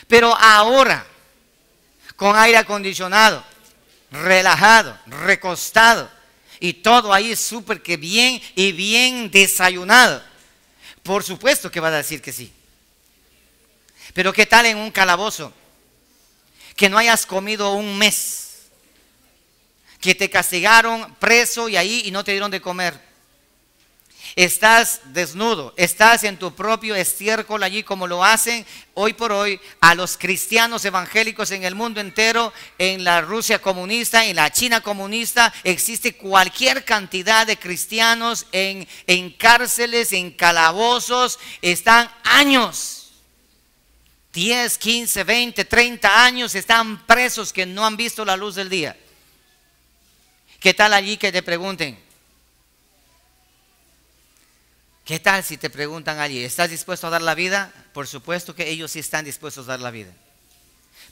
Pero ahora, con aire acondicionado, relajado, recostado, y todo ahí súper que bien y bien desayunado. Por supuesto que va a decir que sí. Pero ¿qué tal en un calabozo? Que no hayas comido un mes, que te castigaron preso y ahí y no te dieron de comer. Estás desnudo, estás en tu propio estiércol allí como lo hacen hoy por hoy a los cristianos evangélicos en el mundo entero, en la Rusia comunista, en la China comunista. Existe cualquier cantidad de cristianos en, cárceles, en calabozos, están años. 10, 15, 20, 30 años están presos que no han visto la luz del día. ¿Qué tal allí que te pregunten? ¿Qué tal si te preguntan allí, ¿estás dispuesto a dar la vida? Por supuesto que ellos sí están dispuestos a dar la vida.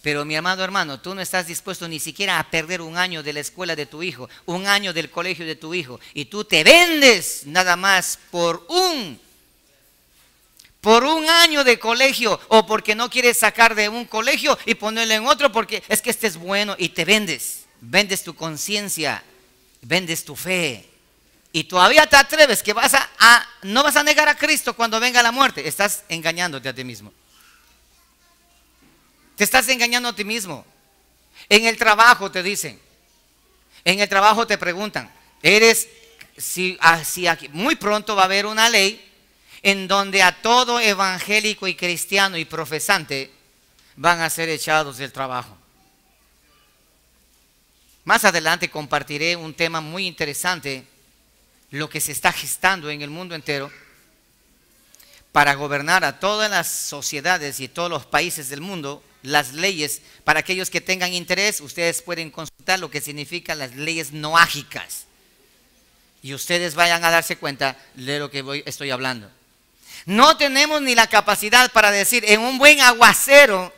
Pero mi hermano, hermano, tú no estás dispuesto ni siquiera a perder un año de la escuela de tu hijo, un año del colegio de tu hijo, y tú te vendes nada más por un por un año de colegio o porque no quieres sacar de un colegio y ponerle en otro porque es que este es bueno y te vendes, vendes tu conciencia, vendes tu fe y todavía te atreves que vas a, no vas a negar a Cristo cuando venga la muerte, estás engañándote a ti mismo. Te estás engañando a ti mismo. En el trabajo te dicen, en el trabajo te preguntan, eres si, así ah, aquí, muy pronto va a haber una ley en donde a todo evangélico y cristiano y profesante van a ser echados del trabajo. Más adelante compartiré un tema muy interesante lo que se está gestando en el mundo entero para gobernar a todas las sociedades y todos los países del mundo, las leyes, para aquellos que tengan interés, ustedes pueden consultar lo que significan las leyes noágicas. Y ustedes vayan a darse cuenta de lo que estoy hablando. No tenemos ni la capacidad para decir, en un buen aguacero,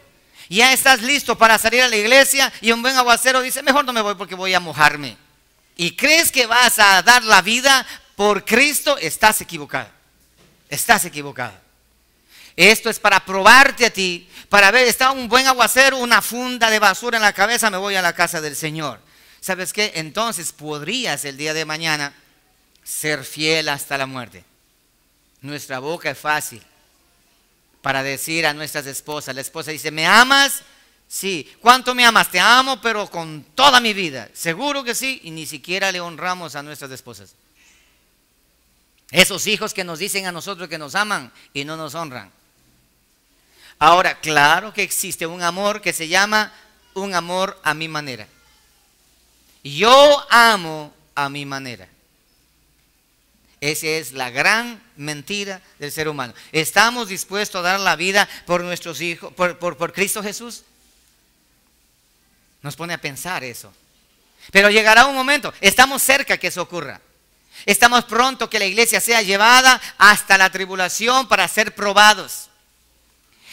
ya estás listo para salir a la iglesia y un buen aguacero dice, mejor no me voy porque voy a mojarme y crees que vas a dar la vida por Cristo, estás equivocado. Estás equivocado. Esto es para probarte a ti, para ver, está un buen aguacero, una funda de basura en la cabeza, me voy a la casa del Señor. ¿Sabes qué? Entonces podrías el día de mañana ser fiel hasta la muerte. Nuestra boca es fácil para decir a nuestras esposas. La esposa dice, ¿me amas? Sí, ¿cuánto me amas? Te amo, pero con toda mi vida. Seguro que sí, y ni siquiera le honramos a nuestras esposas. Esos hijos que nos dicen a nosotros que nos aman y no nos honran. Ahora, claro que existe un amor que se llama un amor a mi manera. Yo amo a mi manera. Esa es la gran mentira del ser humano. ¿Estamos dispuestos a dar la vida por nuestros hijos, por, por Cristo Jesús? Nos pone a pensar eso. Pero llegará un momento, estamos cerca que eso ocurra. Estamos pronto que la iglesia sea llevada hasta la tribulación para ser probados.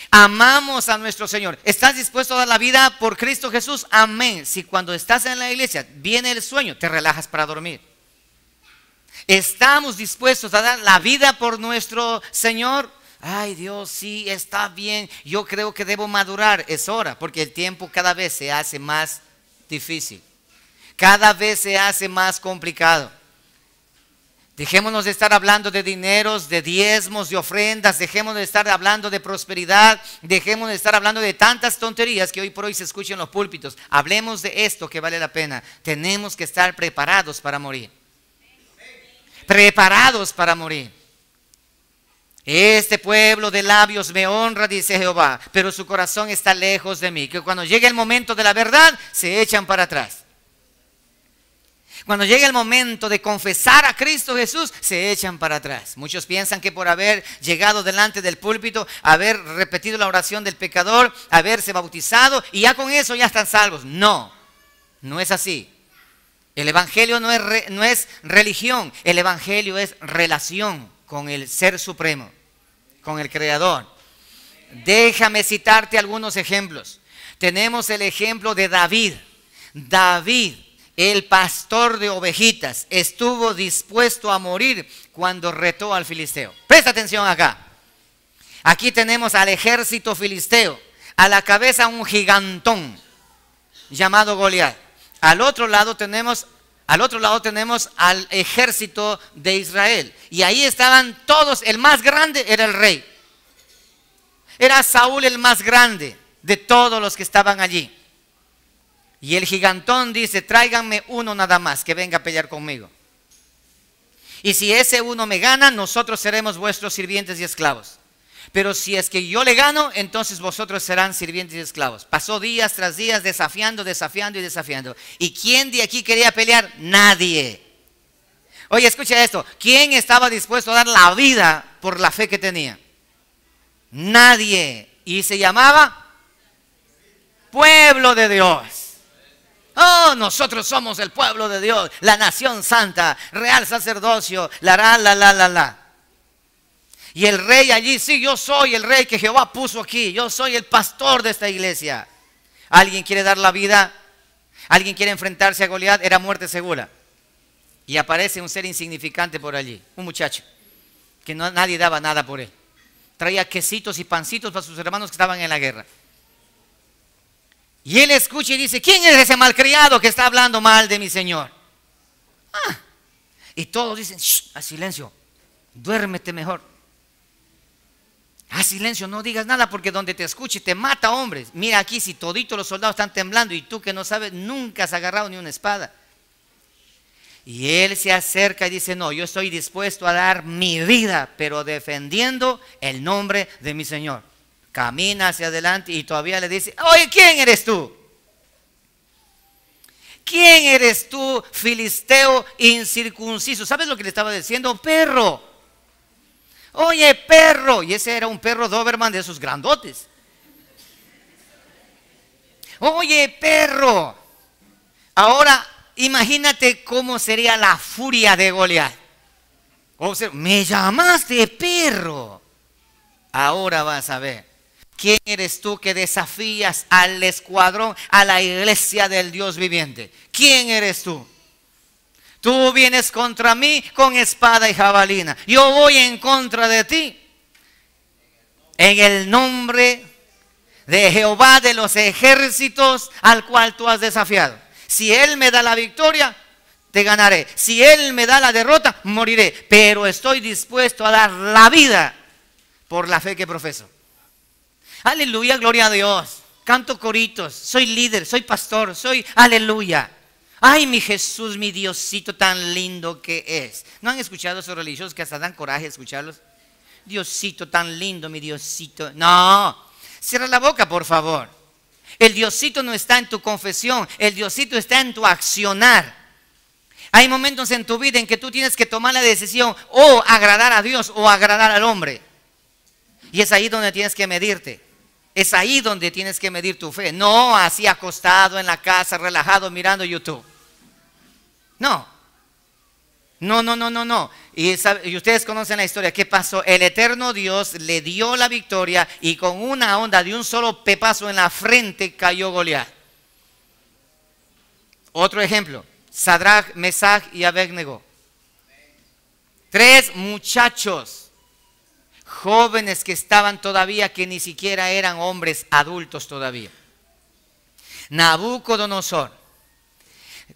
Amamos a nuestro Señor. ¿Estás dispuesto a dar la vida por Cristo Jesús? Amén. Si cuando estás en la iglesia viene el sueño, te relajas para dormir. ¿Estamos dispuestos a dar la vida por nuestro Señor? ay Dios, sí, está bien, yo creo que debo madurar, es hora, porque el tiempo cada vez se hace más difícil, cada vez se hace más complicado. Dejémonos de estar hablando de dineros, de diezmos, de ofrendas, dejémonos de estar hablando de prosperidad, dejémonos de estar hablando de tantas tonterías que hoy por hoy se escuchan en los púlpitos. Hablemos de esto que vale la pena. Tenemos que estar preparados para morir. Preparados para morir. Este pueblo de labios me honra, dice Jehová, pero su corazón está lejos de mí. Que cuando llegue el momento de la verdad, se echan para atrás. Cuando llegue el momento de confesar a Cristo Jesús, se echan para atrás. Muchos piensan que por haber llegado delante del púlpito, haber repetido la oración del pecador, haberse bautizado, y ya con eso ya están salvos. No, no es así. El Evangelio no es, no es religión, el Evangelio es relación con el Ser Supremo con el Creador. Déjame citarte algunos ejemplos. Tenemos el ejemplo de David. David, el pastor de ovejitas, estuvo dispuesto a morir cuando retó al filisteo. Presta atención acá. Aquí tenemos al ejército filisteo, a la cabeza un gigantón llamado Goliat. Al otro lado tenemos al otro lado tenemos al ejército de Israel. Y ahí estaban todos. El más grande era el rey. Era Saúl el más grande de todos los que estaban allí. Y el gigantón dice, tráiganme uno nada más que venga a pelear conmigo. Y si ese uno me gana, nosotros seremos vuestros sirvientes y esclavos. Pero si es que yo le gano, entonces vosotros serán sirvientes y esclavos. Pasó días tras días desafiando, desafiando y desafiando. ¿Y quién de aquí quería pelear? Nadie. Oye, escucha esto. ¿Quién estaba dispuesto a dar la vida por la fe que tenía? Nadie. Y se llamaba pueblo de Dios. Oh, nosotros somos el pueblo de Dios, la nación santa, real sacerdocio, la la la la la la. Y el rey allí, sí, yo soy el rey que Jehová puso aquí. Yo soy el pastor de esta iglesia. ¿Alguien quiere dar la vida? ¿Alguien quiere enfrentarse a Goliat? Era muerte segura. Y aparece un ser insignificante por allí, un muchacho, que no, nadie daba nada por él. Traía quesitos y pancitos para sus hermanos que estaban en la guerra. Y él escucha y dice, ¿quién es ese malcriado que está hablando mal de mi Señor? Ah. Y todos dicen, a silencio, duérmete mejor. Haz ah, silencio, no digas nada porque donde te escuche te mata, hombres. Mira aquí, si toditos los soldados están temblando y tú que no sabes, nunca has agarrado ni una espada. Y él se acerca y dice, no, yo estoy dispuesto a dar mi vida, pero defendiendo el nombre de mi Señor. Camina hacia adelante y todavía le dice, oye, ¿quién eres tú? ¿Quién eres tú, filisteo incircunciso? ¿Sabes lo que le estaba diciendo? Perro oye perro, y ese era un perro Doberman de esos grandotes. Oye perro, ahora imagínate cómo sería la furia de Goliat. O me llamaste perro. Ahora vas a ver. ¿Quién eres tú que desafías al escuadrón, a la iglesia del Dios viviente? ¿Quién eres tú? Tú vienes contra mí con espada y jabalina. Yo voy en contra de ti. En el nombre de Jehová de los ejércitos al cual tú has desafiado. Si Él me da la victoria, te ganaré. Si Él me da la derrota, moriré. Pero estoy dispuesto a dar la vida por la fe que profeso. Aleluya, gloria a Dios. Canto coritos, soy líder, soy pastor, soy aleluya. Ay, mi Jesús, mi Diosito tan lindo que es. ¿No han escuchado esos religiosos que hasta dan coraje escucharlos? Diosito tan lindo, mi Diosito. No, cierra la boca, por favor. El Diosito no está en tu confesión, el Diosito está en tu accionar. Hay momentos en tu vida en que tú tienes que tomar la decisión o agradar a Dios o agradar al hombre. Y es ahí donde tienes que medirte. Es ahí donde tienes que medir tu fe. No así acostado en la casa, relajado, mirando YouTube. No. No, no, no, no, no. Y, ustedes conocen la historia. ¿Qué pasó? El eterno Dios le dio la victoria y con una onda de un solo pepazo en la frente cayó Goliat. Otro ejemplo. Sadrach, Mesach y Abednego. Tres muchachos jóvenes que estaban todavía, que ni siquiera eran hombres adultos todavía. Nabucodonosor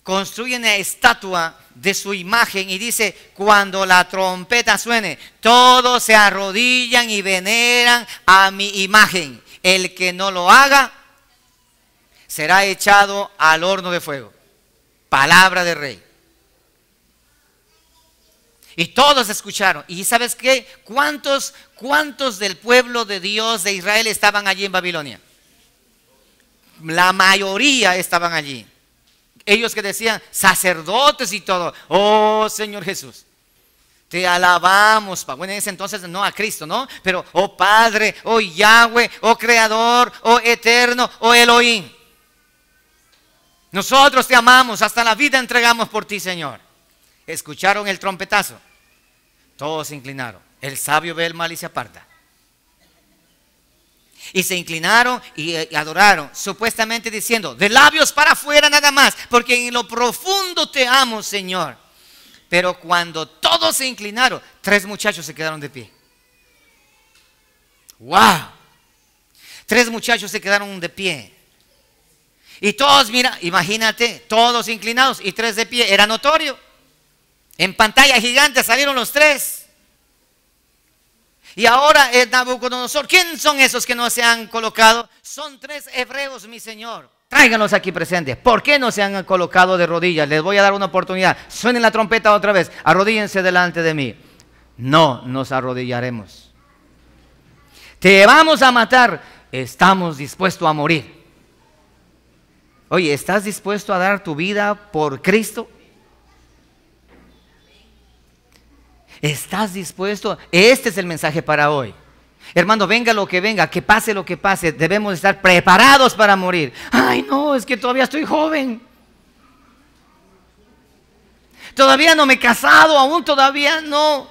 construye una estatua de su imagen y dice, cuando la trompeta suene, todos se arrodillan y veneran a mi imagen. El que no lo haga será echado al horno de fuego. Palabra de rey. Y todos escucharon. ¿Y sabes qué? ¿Cuántos, ¿Cuántos del pueblo de Dios de Israel estaban allí en Babilonia? La mayoría estaban allí. Ellos que decían sacerdotes y todo. Oh Señor Jesús, te alabamos. Bueno, en ese entonces no a Cristo, ¿no? Pero oh Padre, oh Yahweh, oh Creador, oh Eterno, oh Elohim. Nosotros te amamos, hasta la vida entregamos por ti, Señor. Escucharon el trompetazo. Todos se inclinaron. El sabio ve el mal y se aparta. Y se inclinaron eh, y, adoraron, supuestamente diciendo, de labios para afuera nada más, porque en lo profundo te amo, Señor. Pero cuando todos se inclinaron, tres muchachos se quedaron de pie. ¡Wow! Tres muchachos se quedaron de pie. Y todos, mira, imagínate, todos inclinados y tres de pie. Era notorio. En pantalla gigante salieron los tres. Y ahora es Nabucodonosor. ¿Quién son esos que no se han colocado? Son tres hebreos, mi Señor. Tráiganlos aquí presentes. ¿Por qué no se han colocado de rodillas? Les voy a dar una oportunidad. Suenen la trompeta otra vez. Arrodíllense delante de mí. No nos arrodillaremos. Te vamos a matar. Estamos dispuestos a morir. Oye, ¿estás dispuesto a dar tu vida por Cristo? ¿Estás dispuesto? Este es el mensaje para hoy. Hermano, venga lo que venga, que pase lo que pase, debemos estar preparados para morir. Ay, no, es que todavía estoy joven. Todavía no me he casado, aún todavía no.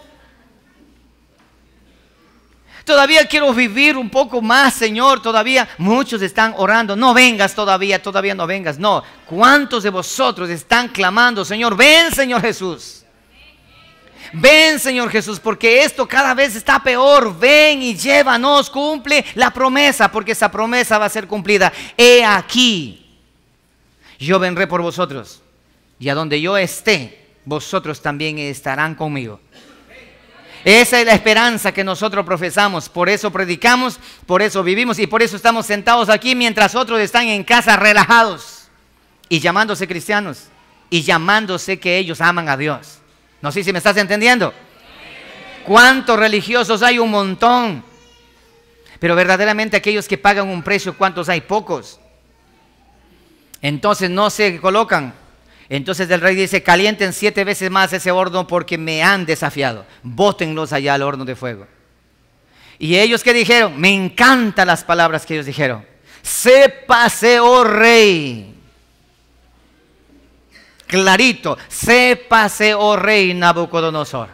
Todavía quiero vivir un poco más, Señor. Todavía muchos están orando. No vengas todavía, todavía no vengas. No. ¿Cuántos de vosotros están clamando, Señor? Ven, Señor Jesús. Ven, Señor Jesús, porque esto cada vez está peor. Ven y llévanos, cumple la promesa, porque esa promesa va a ser cumplida. He aquí, yo vendré por vosotros, y a donde yo esté, vosotros también estarán conmigo. Esa es la esperanza que nosotros profesamos, por eso predicamos, por eso vivimos y por eso estamos sentados aquí mientras otros están en casa relajados y llamándose cristianos y llamándose que ellos aman a Dios. No sé si me estás entendiendo. ¿Cuántos religiosos hay? Un montón. Pero verdaderamente aquellos que pagan un precio, ¿cuántos hay? Pocos. Entonces no se colocan. Entonces el rey dice, calienten siete veces más ese horno porque me han desafiado. Bótenlos allá al horno de fuego. Y ellos que dijeron, me encantan las palabras que ellos dijeron. Sépase, oh rey, clarito, sépase, oh rey Nabucodonosor,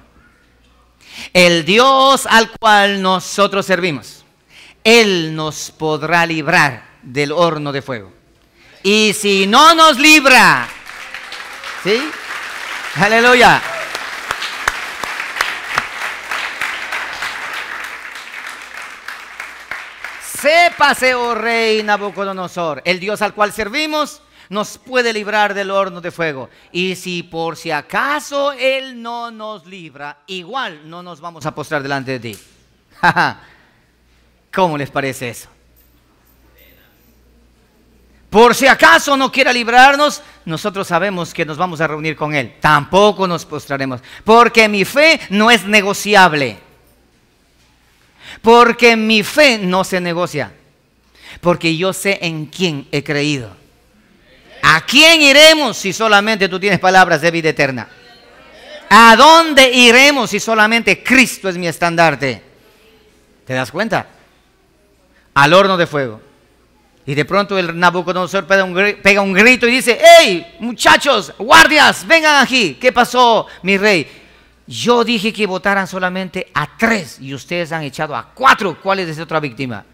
el Dios al cual nosotros servimos, Él nos podrá librar del horno de fuego. Y si no nos libra, ¿sí? Aleluya. Sépase, oh rey Nabucodonosor, el Dios al cual servimos, nos puede librar del horno de fuego. Y si por si acaso Él no nos libra, igual no nos vamos a postrar delante de ti. ¿Cómo les parece eso? Por si acaso no quiera librarnos, nosotros sabemos que nos vamos a reunir con Él. Tampoco nos postraremos. Porque mi fe no es negociable. Porque mi fe no se negocia. Porque yo sé en quién he creído. ¿A quién iremos si solamente tú tienes palabras de vida eterna? ¿A dónde iremos si solamente Cristo es mi estandarte? ¿Te das cuenta? Al horno de fuego. Y de pronto el Nabucodonosor pega un, grito y dice, hey, muchachos, guardias, vengan aquí. ¿Qué pasó, mi rey? Yo dije que votaran solamente a tres y ustedes han echado a cuatro. ¿Cuál es esa otra víctima?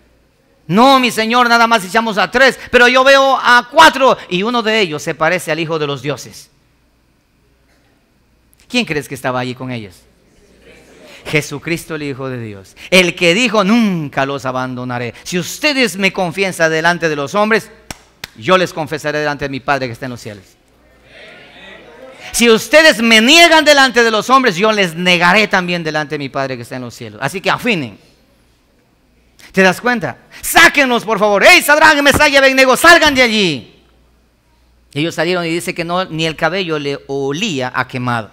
No, mi Señor, nada más echamos a tres, pero yo veo a cuatro y uno de ellos se parece al Hijo de los Dioses. ¿Quién crees que estaba allí con ellos? Jesucristo el Hijo de Dios, el que dijo, nunca los abandonaré. Si ustedes me confiesan delante de los hombres, yo les confesaré delante de mi Padre que está en los cielos. Si ustedes me niegan delante de los hombres, yo les negaré también delante de mi Padre que está en los cielos. Así que afinen. ¿Te das cuenta? Sáquenos, por favor. ¡Ey, Sadrán, Mesaya, nego, salgan de allí! Ellos salieron y dice que no, ni el cabello le olía a quemado.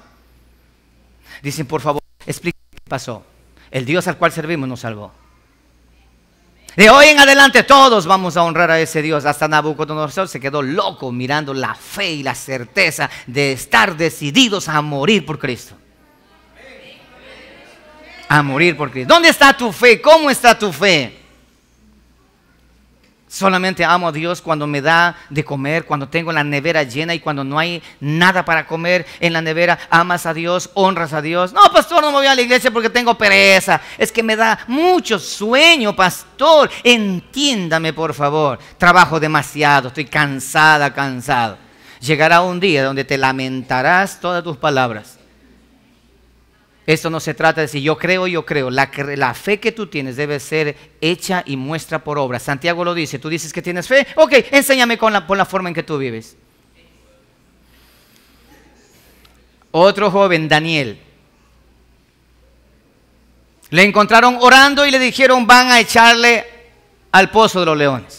Dicen, por favor, explica qué pasó. El Dios al cual servimos nos salvó. De hoy en adelante todos vamos a honrar a ese Dios. Hasta Nabucodonosor se quedó loco mirando la fe y la certeza de estar decididos a morir por Cristo a morir por ¿Dónde está tu fe? ¿Cómo está tu fe? Solamente amo a Dios cuando me da de comer, cuando tengo la nevera llena y cuando no hay nada para comer en la nevera. Amas a Dios, honras a Dios. No, pastor, no me voy a la iglesia porque tengo pereza. Es que me da mucho sueño, pastor. Entiéndame, por favor. Trabajo demasiado, estoy cansada, cansado. Llegará un día donde te lamentarás todas tus palabras. Esto no se trata de si yo creo, yo creo. La, fe que tú tienes debe ser hecha y muestra por obra. Santiago lo dice, tú dices que tienes fe, ok, enséñame con por la forma en que tú vives. Otro joven, Daniel. Le encontraron orando y le dijeron, van a echarle al pozo de los leones.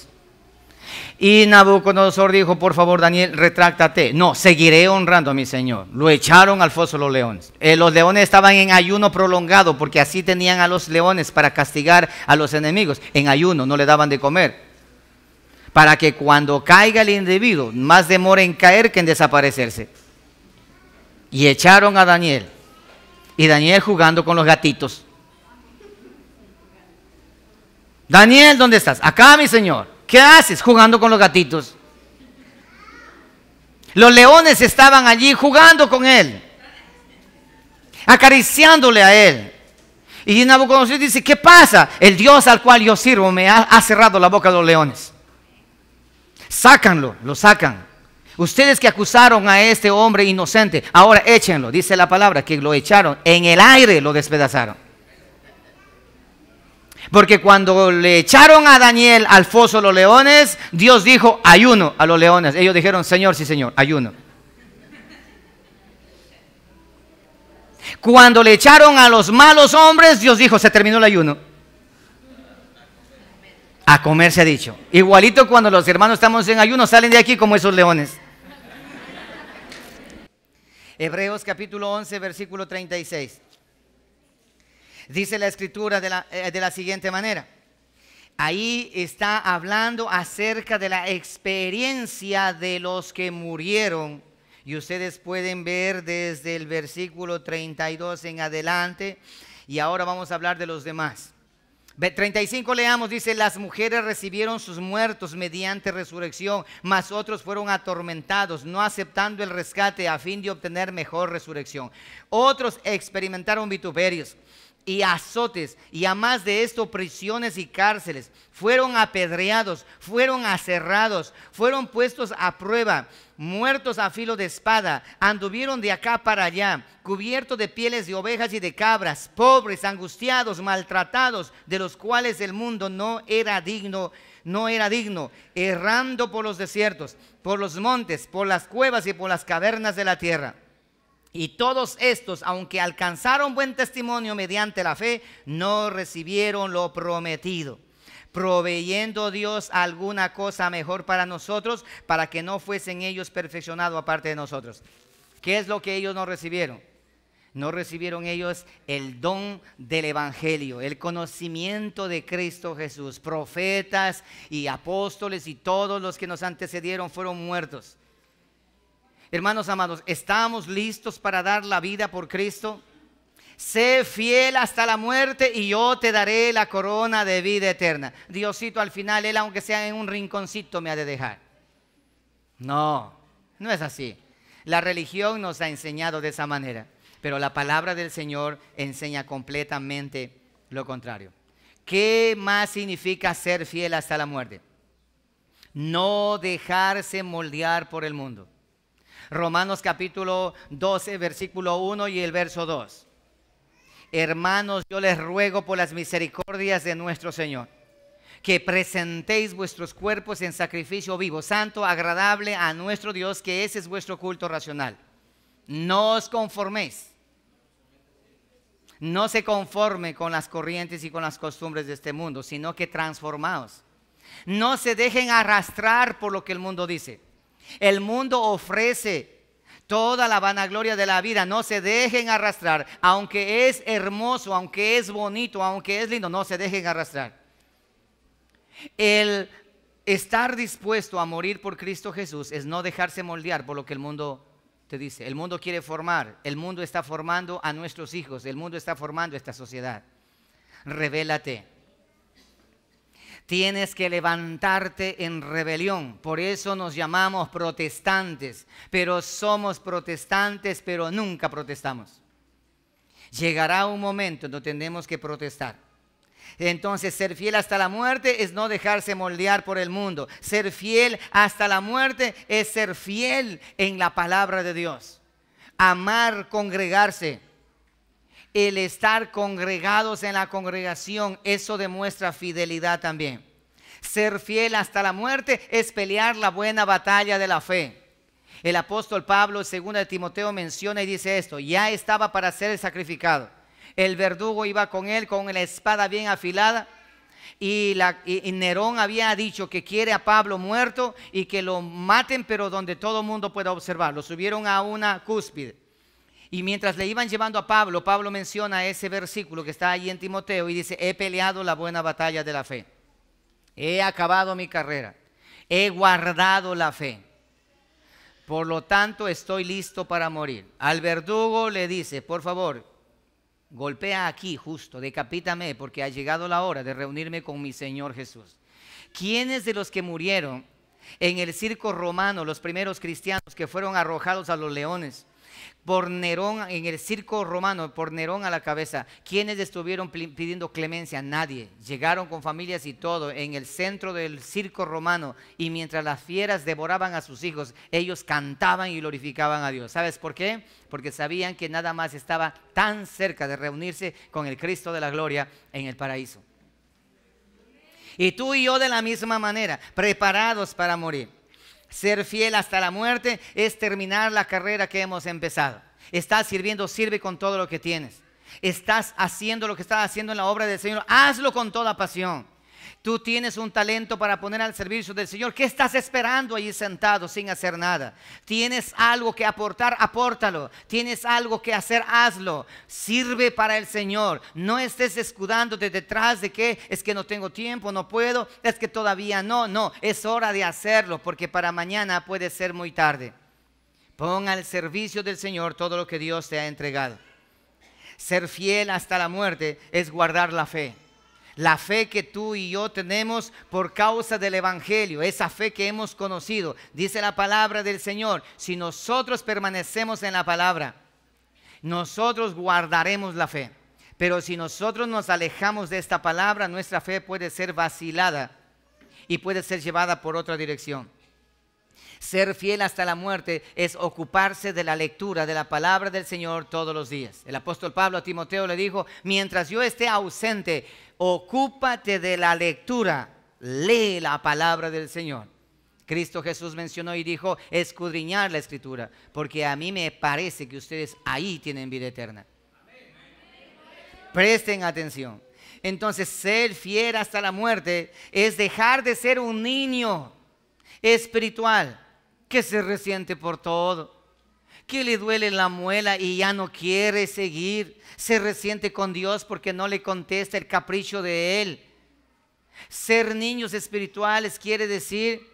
Y Nabucodonosor dijo, por favor Daniel, retráctate. No, seguiré honrando a mi Señor. Lo echaron al foso los leones. Eh, los leones estaban en ayuno prolongado porque así tenían a los leones para castigar a los enemigos. En ayuno, no le daban de comer para que cuando caiga el individuo más demore en caer que en desaparecerse. Y echaron a Daniel. Y Daniel jugando con los gatitos. Daniel, ¿dónde estás? Acá, mi señor. ¿Qué haces jugando con los gatitos? Los leones estaban allí jugando con él, acariciándole a él. Y Nabucodonosor dice, ¿qué pasa? El Dios al cual yo sirvo me ha, cerrado la boca de los leones. Sácanlo, lo sacan. Ustedes que acusaron a este hombre inocente, ahora échenlo, dice la palabra, que lo echaron, en el aire lo despedazaron. Porque cuando le echaron a Daniel al foso los leones, Dios dijo, ayuno a los leones. Ellos dijeron, Señor, sí, Señor, ayuno. Cuando le echaron a los malos hombres, Dios dijo, se terminó el ayuno. A comer se ha dicho. Igualito cuando los hermanos estamos en ayuno, salen de aquí como esos leones. Hebreos capítulo 11, versículo 36. Dice la escritura eh, de la, siguiente manera. Ahí está hablando acerca de la experiencia de los que murieron. Y ustedes pueden ver desde el versículo 32 en adelante. Y ahora vamos a hablar de los demás. 35 leamos, dice, las mujeres recibieron sus muertos mediante resurrección, mas otros fueron atormentados, no aceptando el rescate a fin de obtener mejor resurrección. Otros experimentaron vituperios y azotes, y a más de esto prisiones y cárceles. Fueron apedreados, fueron aserrados, fueron puestos a prueba, muertos a filo de espada, anduvieron de acá para allá, cubiertos de pieles de ovejas y de cabras, pobres, angustiados, maltratados, de los cuales el mundo no era digno, no era digno, errando por los desiertos, por los montes, por las cuevas y por las cavernas de la tierra y todos estos, aunque alcanzaron buen testimonio mediante la fe, no recibieron lo prometido proveyendo Dios alguna cosa mejor para nosotros, para que no fuesen ellos perfeccionados aparte de nosotros. ¿Qué es lo que ellos no recibieron? No recibieron ellos el don del Evangelio, el conocimiento de Cristo Jesús. Profetas y apóstoles y todos los que nos antecedieron fueron muertos. Hermanos amados, ¿estamos listos para dar la vida por Cristo? Sé fiel hasta la muerte y yo te daré la corona de vida eterna. Diosito al final, él aunque sea en un rinconcito, me ha de dejar. No, no es así. La religión nos ha enseñado de esa manera, pero la palabra del Señor enseña completamente lo contrario. ¿Qué más significa ser fiel hasta la muerte? No dejarse moldear por el mundo. Romanos capítulo 12, versículo 1 y el verso 2. Hermanos, yo les ruego por las misericordias de nuestro Señor que presentéis vuestros cuerpos en sacrificio vivo, santo, agradable a nuestro Dios, que ese es vuestro culto racional. No os conforméis. No se conforme con las corrientes y con las costumbres de este mundo, sino que transformaos. No se dejen arrastrar por lo que el mundo dice. El mundo ofrece toda la vanagloria de la vida. No se dejen arrastrar. Aunque es hermoso, aunque es bonito, aunque es lindo, no se dejen arrastrar. El estar dispuesto a morir por Cristo Jesús es no dejarse moldear por lo que el mundo te dice. El mundo quiere formar. El mundo está formando a nuestros hijos. El mundo está formando esta sociedad. Revélate Tienes que levantarte en rebelión. Por eso nos llamamos protestantes. Pero somos protestantes, pero nunca protestamos. Llegará un momento donde tenemos que protestar. Entonces, ser fiel hasta la muerte es no dejarse moldear por el mundo. Ser fiel hasta la muerte es ser fiel en la palabra de Dios. Amar, congregarse el estar congregados en la congregación, eso demuestra fidelidad también. Ser fiel hasta la muerte es pelear la buena batalla de la fe. El apóstol Pablo, según de Timoteo, menciona y dice esto, ya estaba para ser sacrificado. El verdugo iba con él con la espada bien afilada y, la, Nerón había dicho que quiere a Pablo muerto y que lo maten, pero donde todo el mundo pueda observar. Lo subieron a una cúspide. Y mientras le iban llevando a Pablo, Pablo menciona ese versículo que está allí en Timoteo y dice, he peleado la buena batalla de la fe. He acabado mi carrera. He guardado la fe. Por lo tanto, estoy listo para morir. Al verdugo le dice, por favor, golpea aquí justo, decapítame, porque ha llegado la hora de reunirme con mi Señor Jesús. ¿Quiénes de los que murieron en el circo romano, los primeros cristianos que fueron arrojados a los leones, por Nerón en el circo romano, por Nerón a la cabeza. quienes estuvieron pidiendo clemencia? Nadie. Llegaron con familias y todo en el centro del circo romano y mientras las fieras devoraban a sus hijos, ellos cantaban y glorificaban a Dios. ¿Sabes por qué? Porque sabían que nada más estaba tan cerca de reunirse con el Cristo de la gloria en el paraíso. Y tú y yo de la misma manera, preparados para morir. Ser fiel hasta la muerte es terminar la carrera que hemos empezado. Estás sirviendo, sirve con todo lo que tienes. Estás haciendo lo que estás haciendo en la obra del Señor. Hazlo con toda pasión. Tú tienes un talento para poner al servicio del Señor. ¿Qué estás esperando ahí sentado sin hacer nada? Tienes algo que aportar, apórtalo. Tienes algo que hacer, hazlo. Sirve para el Señor. No estés escudándote detrás de que es que no tengo tiempo, no puedo, es que todavía no. No, es hora de hacerlo porque para mañana puede ser muy tarde. Pon al servicio del Señor todo lo que Dios te ha entregado. Ser fiel hasta la muerte es guardar la fe. La fe que tú y yo tenemos por causa del Evangelio, esa fe que hemos conocido, dice la palabra del Señor, si nosotros permanecemos en la palabra, nosotros guardaremos la fe. Pero si nosotros nos alejamos de esta palabra, nuestra fe puede ser vacilada y puede ser llevada por otra dirección. Ser fiel hasta la muerte es ocuparse de la lectura de la palabra del Señor todos los días. El apóstol Pablo a Timoteo le dijo, mientras yo esté ausente, ocúpate de la lectura, lee la palabra del Señor. Cristo Jesús mencionó y dijo, escudriñar la escritura, porque a mí me parece que ustedes ahí tienen vida eterna. Presten atención. Entonces, ser fiel hasta la muerte es dejar de ser un niño espiritual que se resiente por todo que le duele la muela y ya no quiere seguir. Se resiente con Dios porque no le contesta el capricho de Él. Ser niños espirituales quiere decir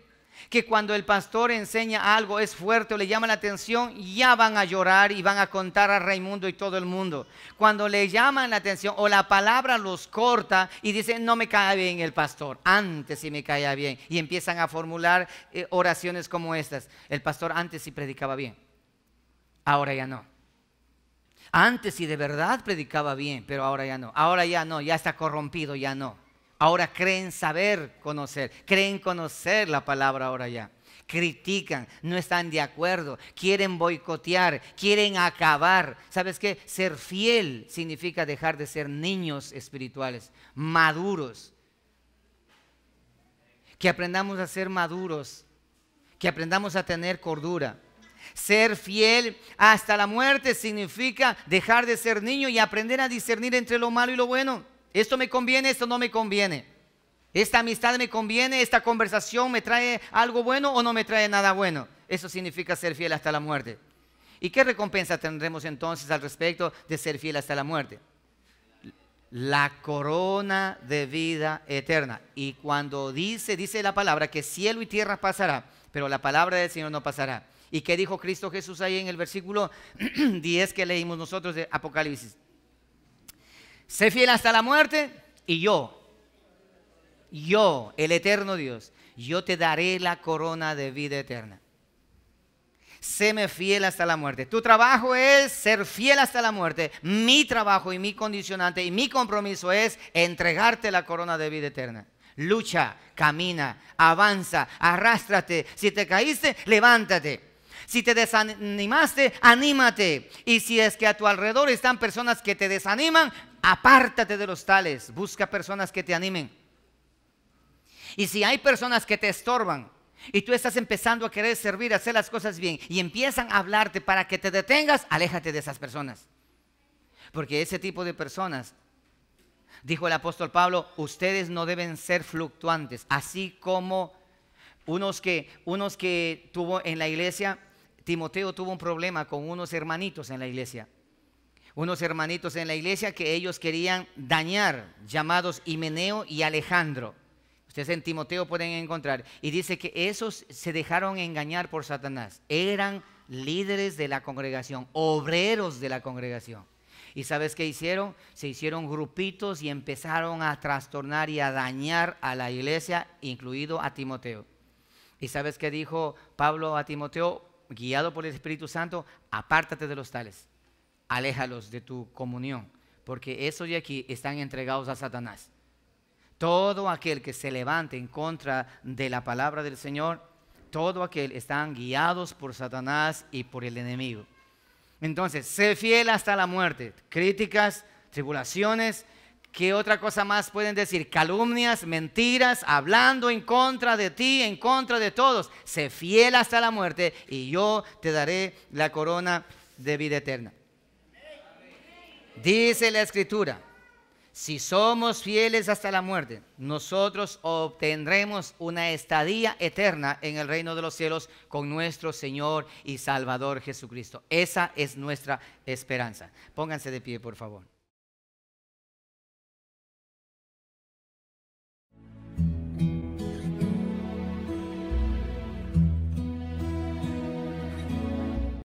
que cuando el pastor enseña algo, es fuerte o le llama la atención, ya van a llorar y van a contar a Raimundo y todo el mundo. Cuando le llaman la atención o la palabra los corta y dicen, no me cae bien el pastor, antes sí me caía bien. Y empiezan a formular eh, oraciones como estas. El pastor antes sí predicaba bien ahora ya no. Antes sí de verdad predicaba bien, pero ahora ya no. Ahora ya no, ya está corrompido, ya no. Ahora creen saber conocer, creen conocer la palabra ahora ya. Critican, no están de acuerdo, quieren boicotear, quieren acabar. ¿Sabes qué? Ser fiel significa dejar de ser niños espirituales, maduros. Que aprendamos a ser maduros, que aprendamos a tener cordura ser fiel hasta la muerte significa dejar de ser niño y aprender a discernir entre lo malo y lo bueno. Esto me conviene, esto no me conviene. Esta amistad me conviene, esta conversación me trae algo bueno o no me trae nada bueno. Eso significa ser fiel hasta la muerte. ¿Y qué recompensa tendremos entonces al respecto de ser fiel hasta la muerte? La corona de vida eterna. Y cuando dice, dice la palabra que cielo y tierra pasará, pero la palabra del Señor no pasará. ¿Y qué dijo Cristo Jesús ahí en el versículo 10 que leímos nosotros de Apocalipsis? Sé fiel hasta la muerte y yo, yo, el eterno Dios, yo te daré la corona de vida eterna. Séme fiel hasta la muerte. Tu trabajo es ser fiel hasta la muerte. Mi trabajo y mi condicionante y mi compromiso es entregarte la corona de vida eterna. Lucha, camina, avanza, arrástrate. Si te caíste, levántate. Si te desanimaste, anímate. Y si es que a tu alrededor están personas que te desaniman, apártate de los tales. Busca personas que te animen. Y si hay personas que te estorban y tú estás empezando a querer servir, hacer las cosas bien y empiezan a hablarte para que te detengas, aléjate de esas personas. Porque ese tipo de personas Dijo el apóstol Pablo, ustedes no deben ser fluctuantes, así como unos que, unos que tuvo en la iglesia Timoteo tuvo un problema con unos hermanitos en la iglesia. Unos hermanitos en la iglesia que ellos querían dañar, llamados Himeneo y Alejandro. Ustedes en Timoteo pueden encontrar. Y dice que esos se dejaron engañar por Satanás. Eran líderes de la congregación, obreros de la congregación. ¿Y sabes qué hicieron? Se hicieron grupitos y empezaron a trastornar y a dañar a la iglesia, incluido a Timoteo. ¿Y sabes qué dijo Pablo a Timoteo? guiado por el Espíritu Santo, apártate de los tales, aléjalos de tu comunión, porque esos de aquí están entregados a Satanás. Todo aquel que se levante en contra de la palabra del Señor, todo aquel están guiados por Satanás y por el enemigo. Entonces, sé fiel hasta la muerte, críticas, tribulaciones, ¿Qué otra cosa más pueden decir? Calumnias, mentiras, hablando en contra de ti, en contra de todos. Sé fiel hasta la muerte y yo te daré la corona de vida eterna. Dice la escritura, si somos fieles hasta la muerte, nosotros obtendremos una estadía eterna en el reino de los cielos con nuestro Señor y Salvador Jesucristo. Esa es nuestra esperanza. Pónganse de pie, por favor.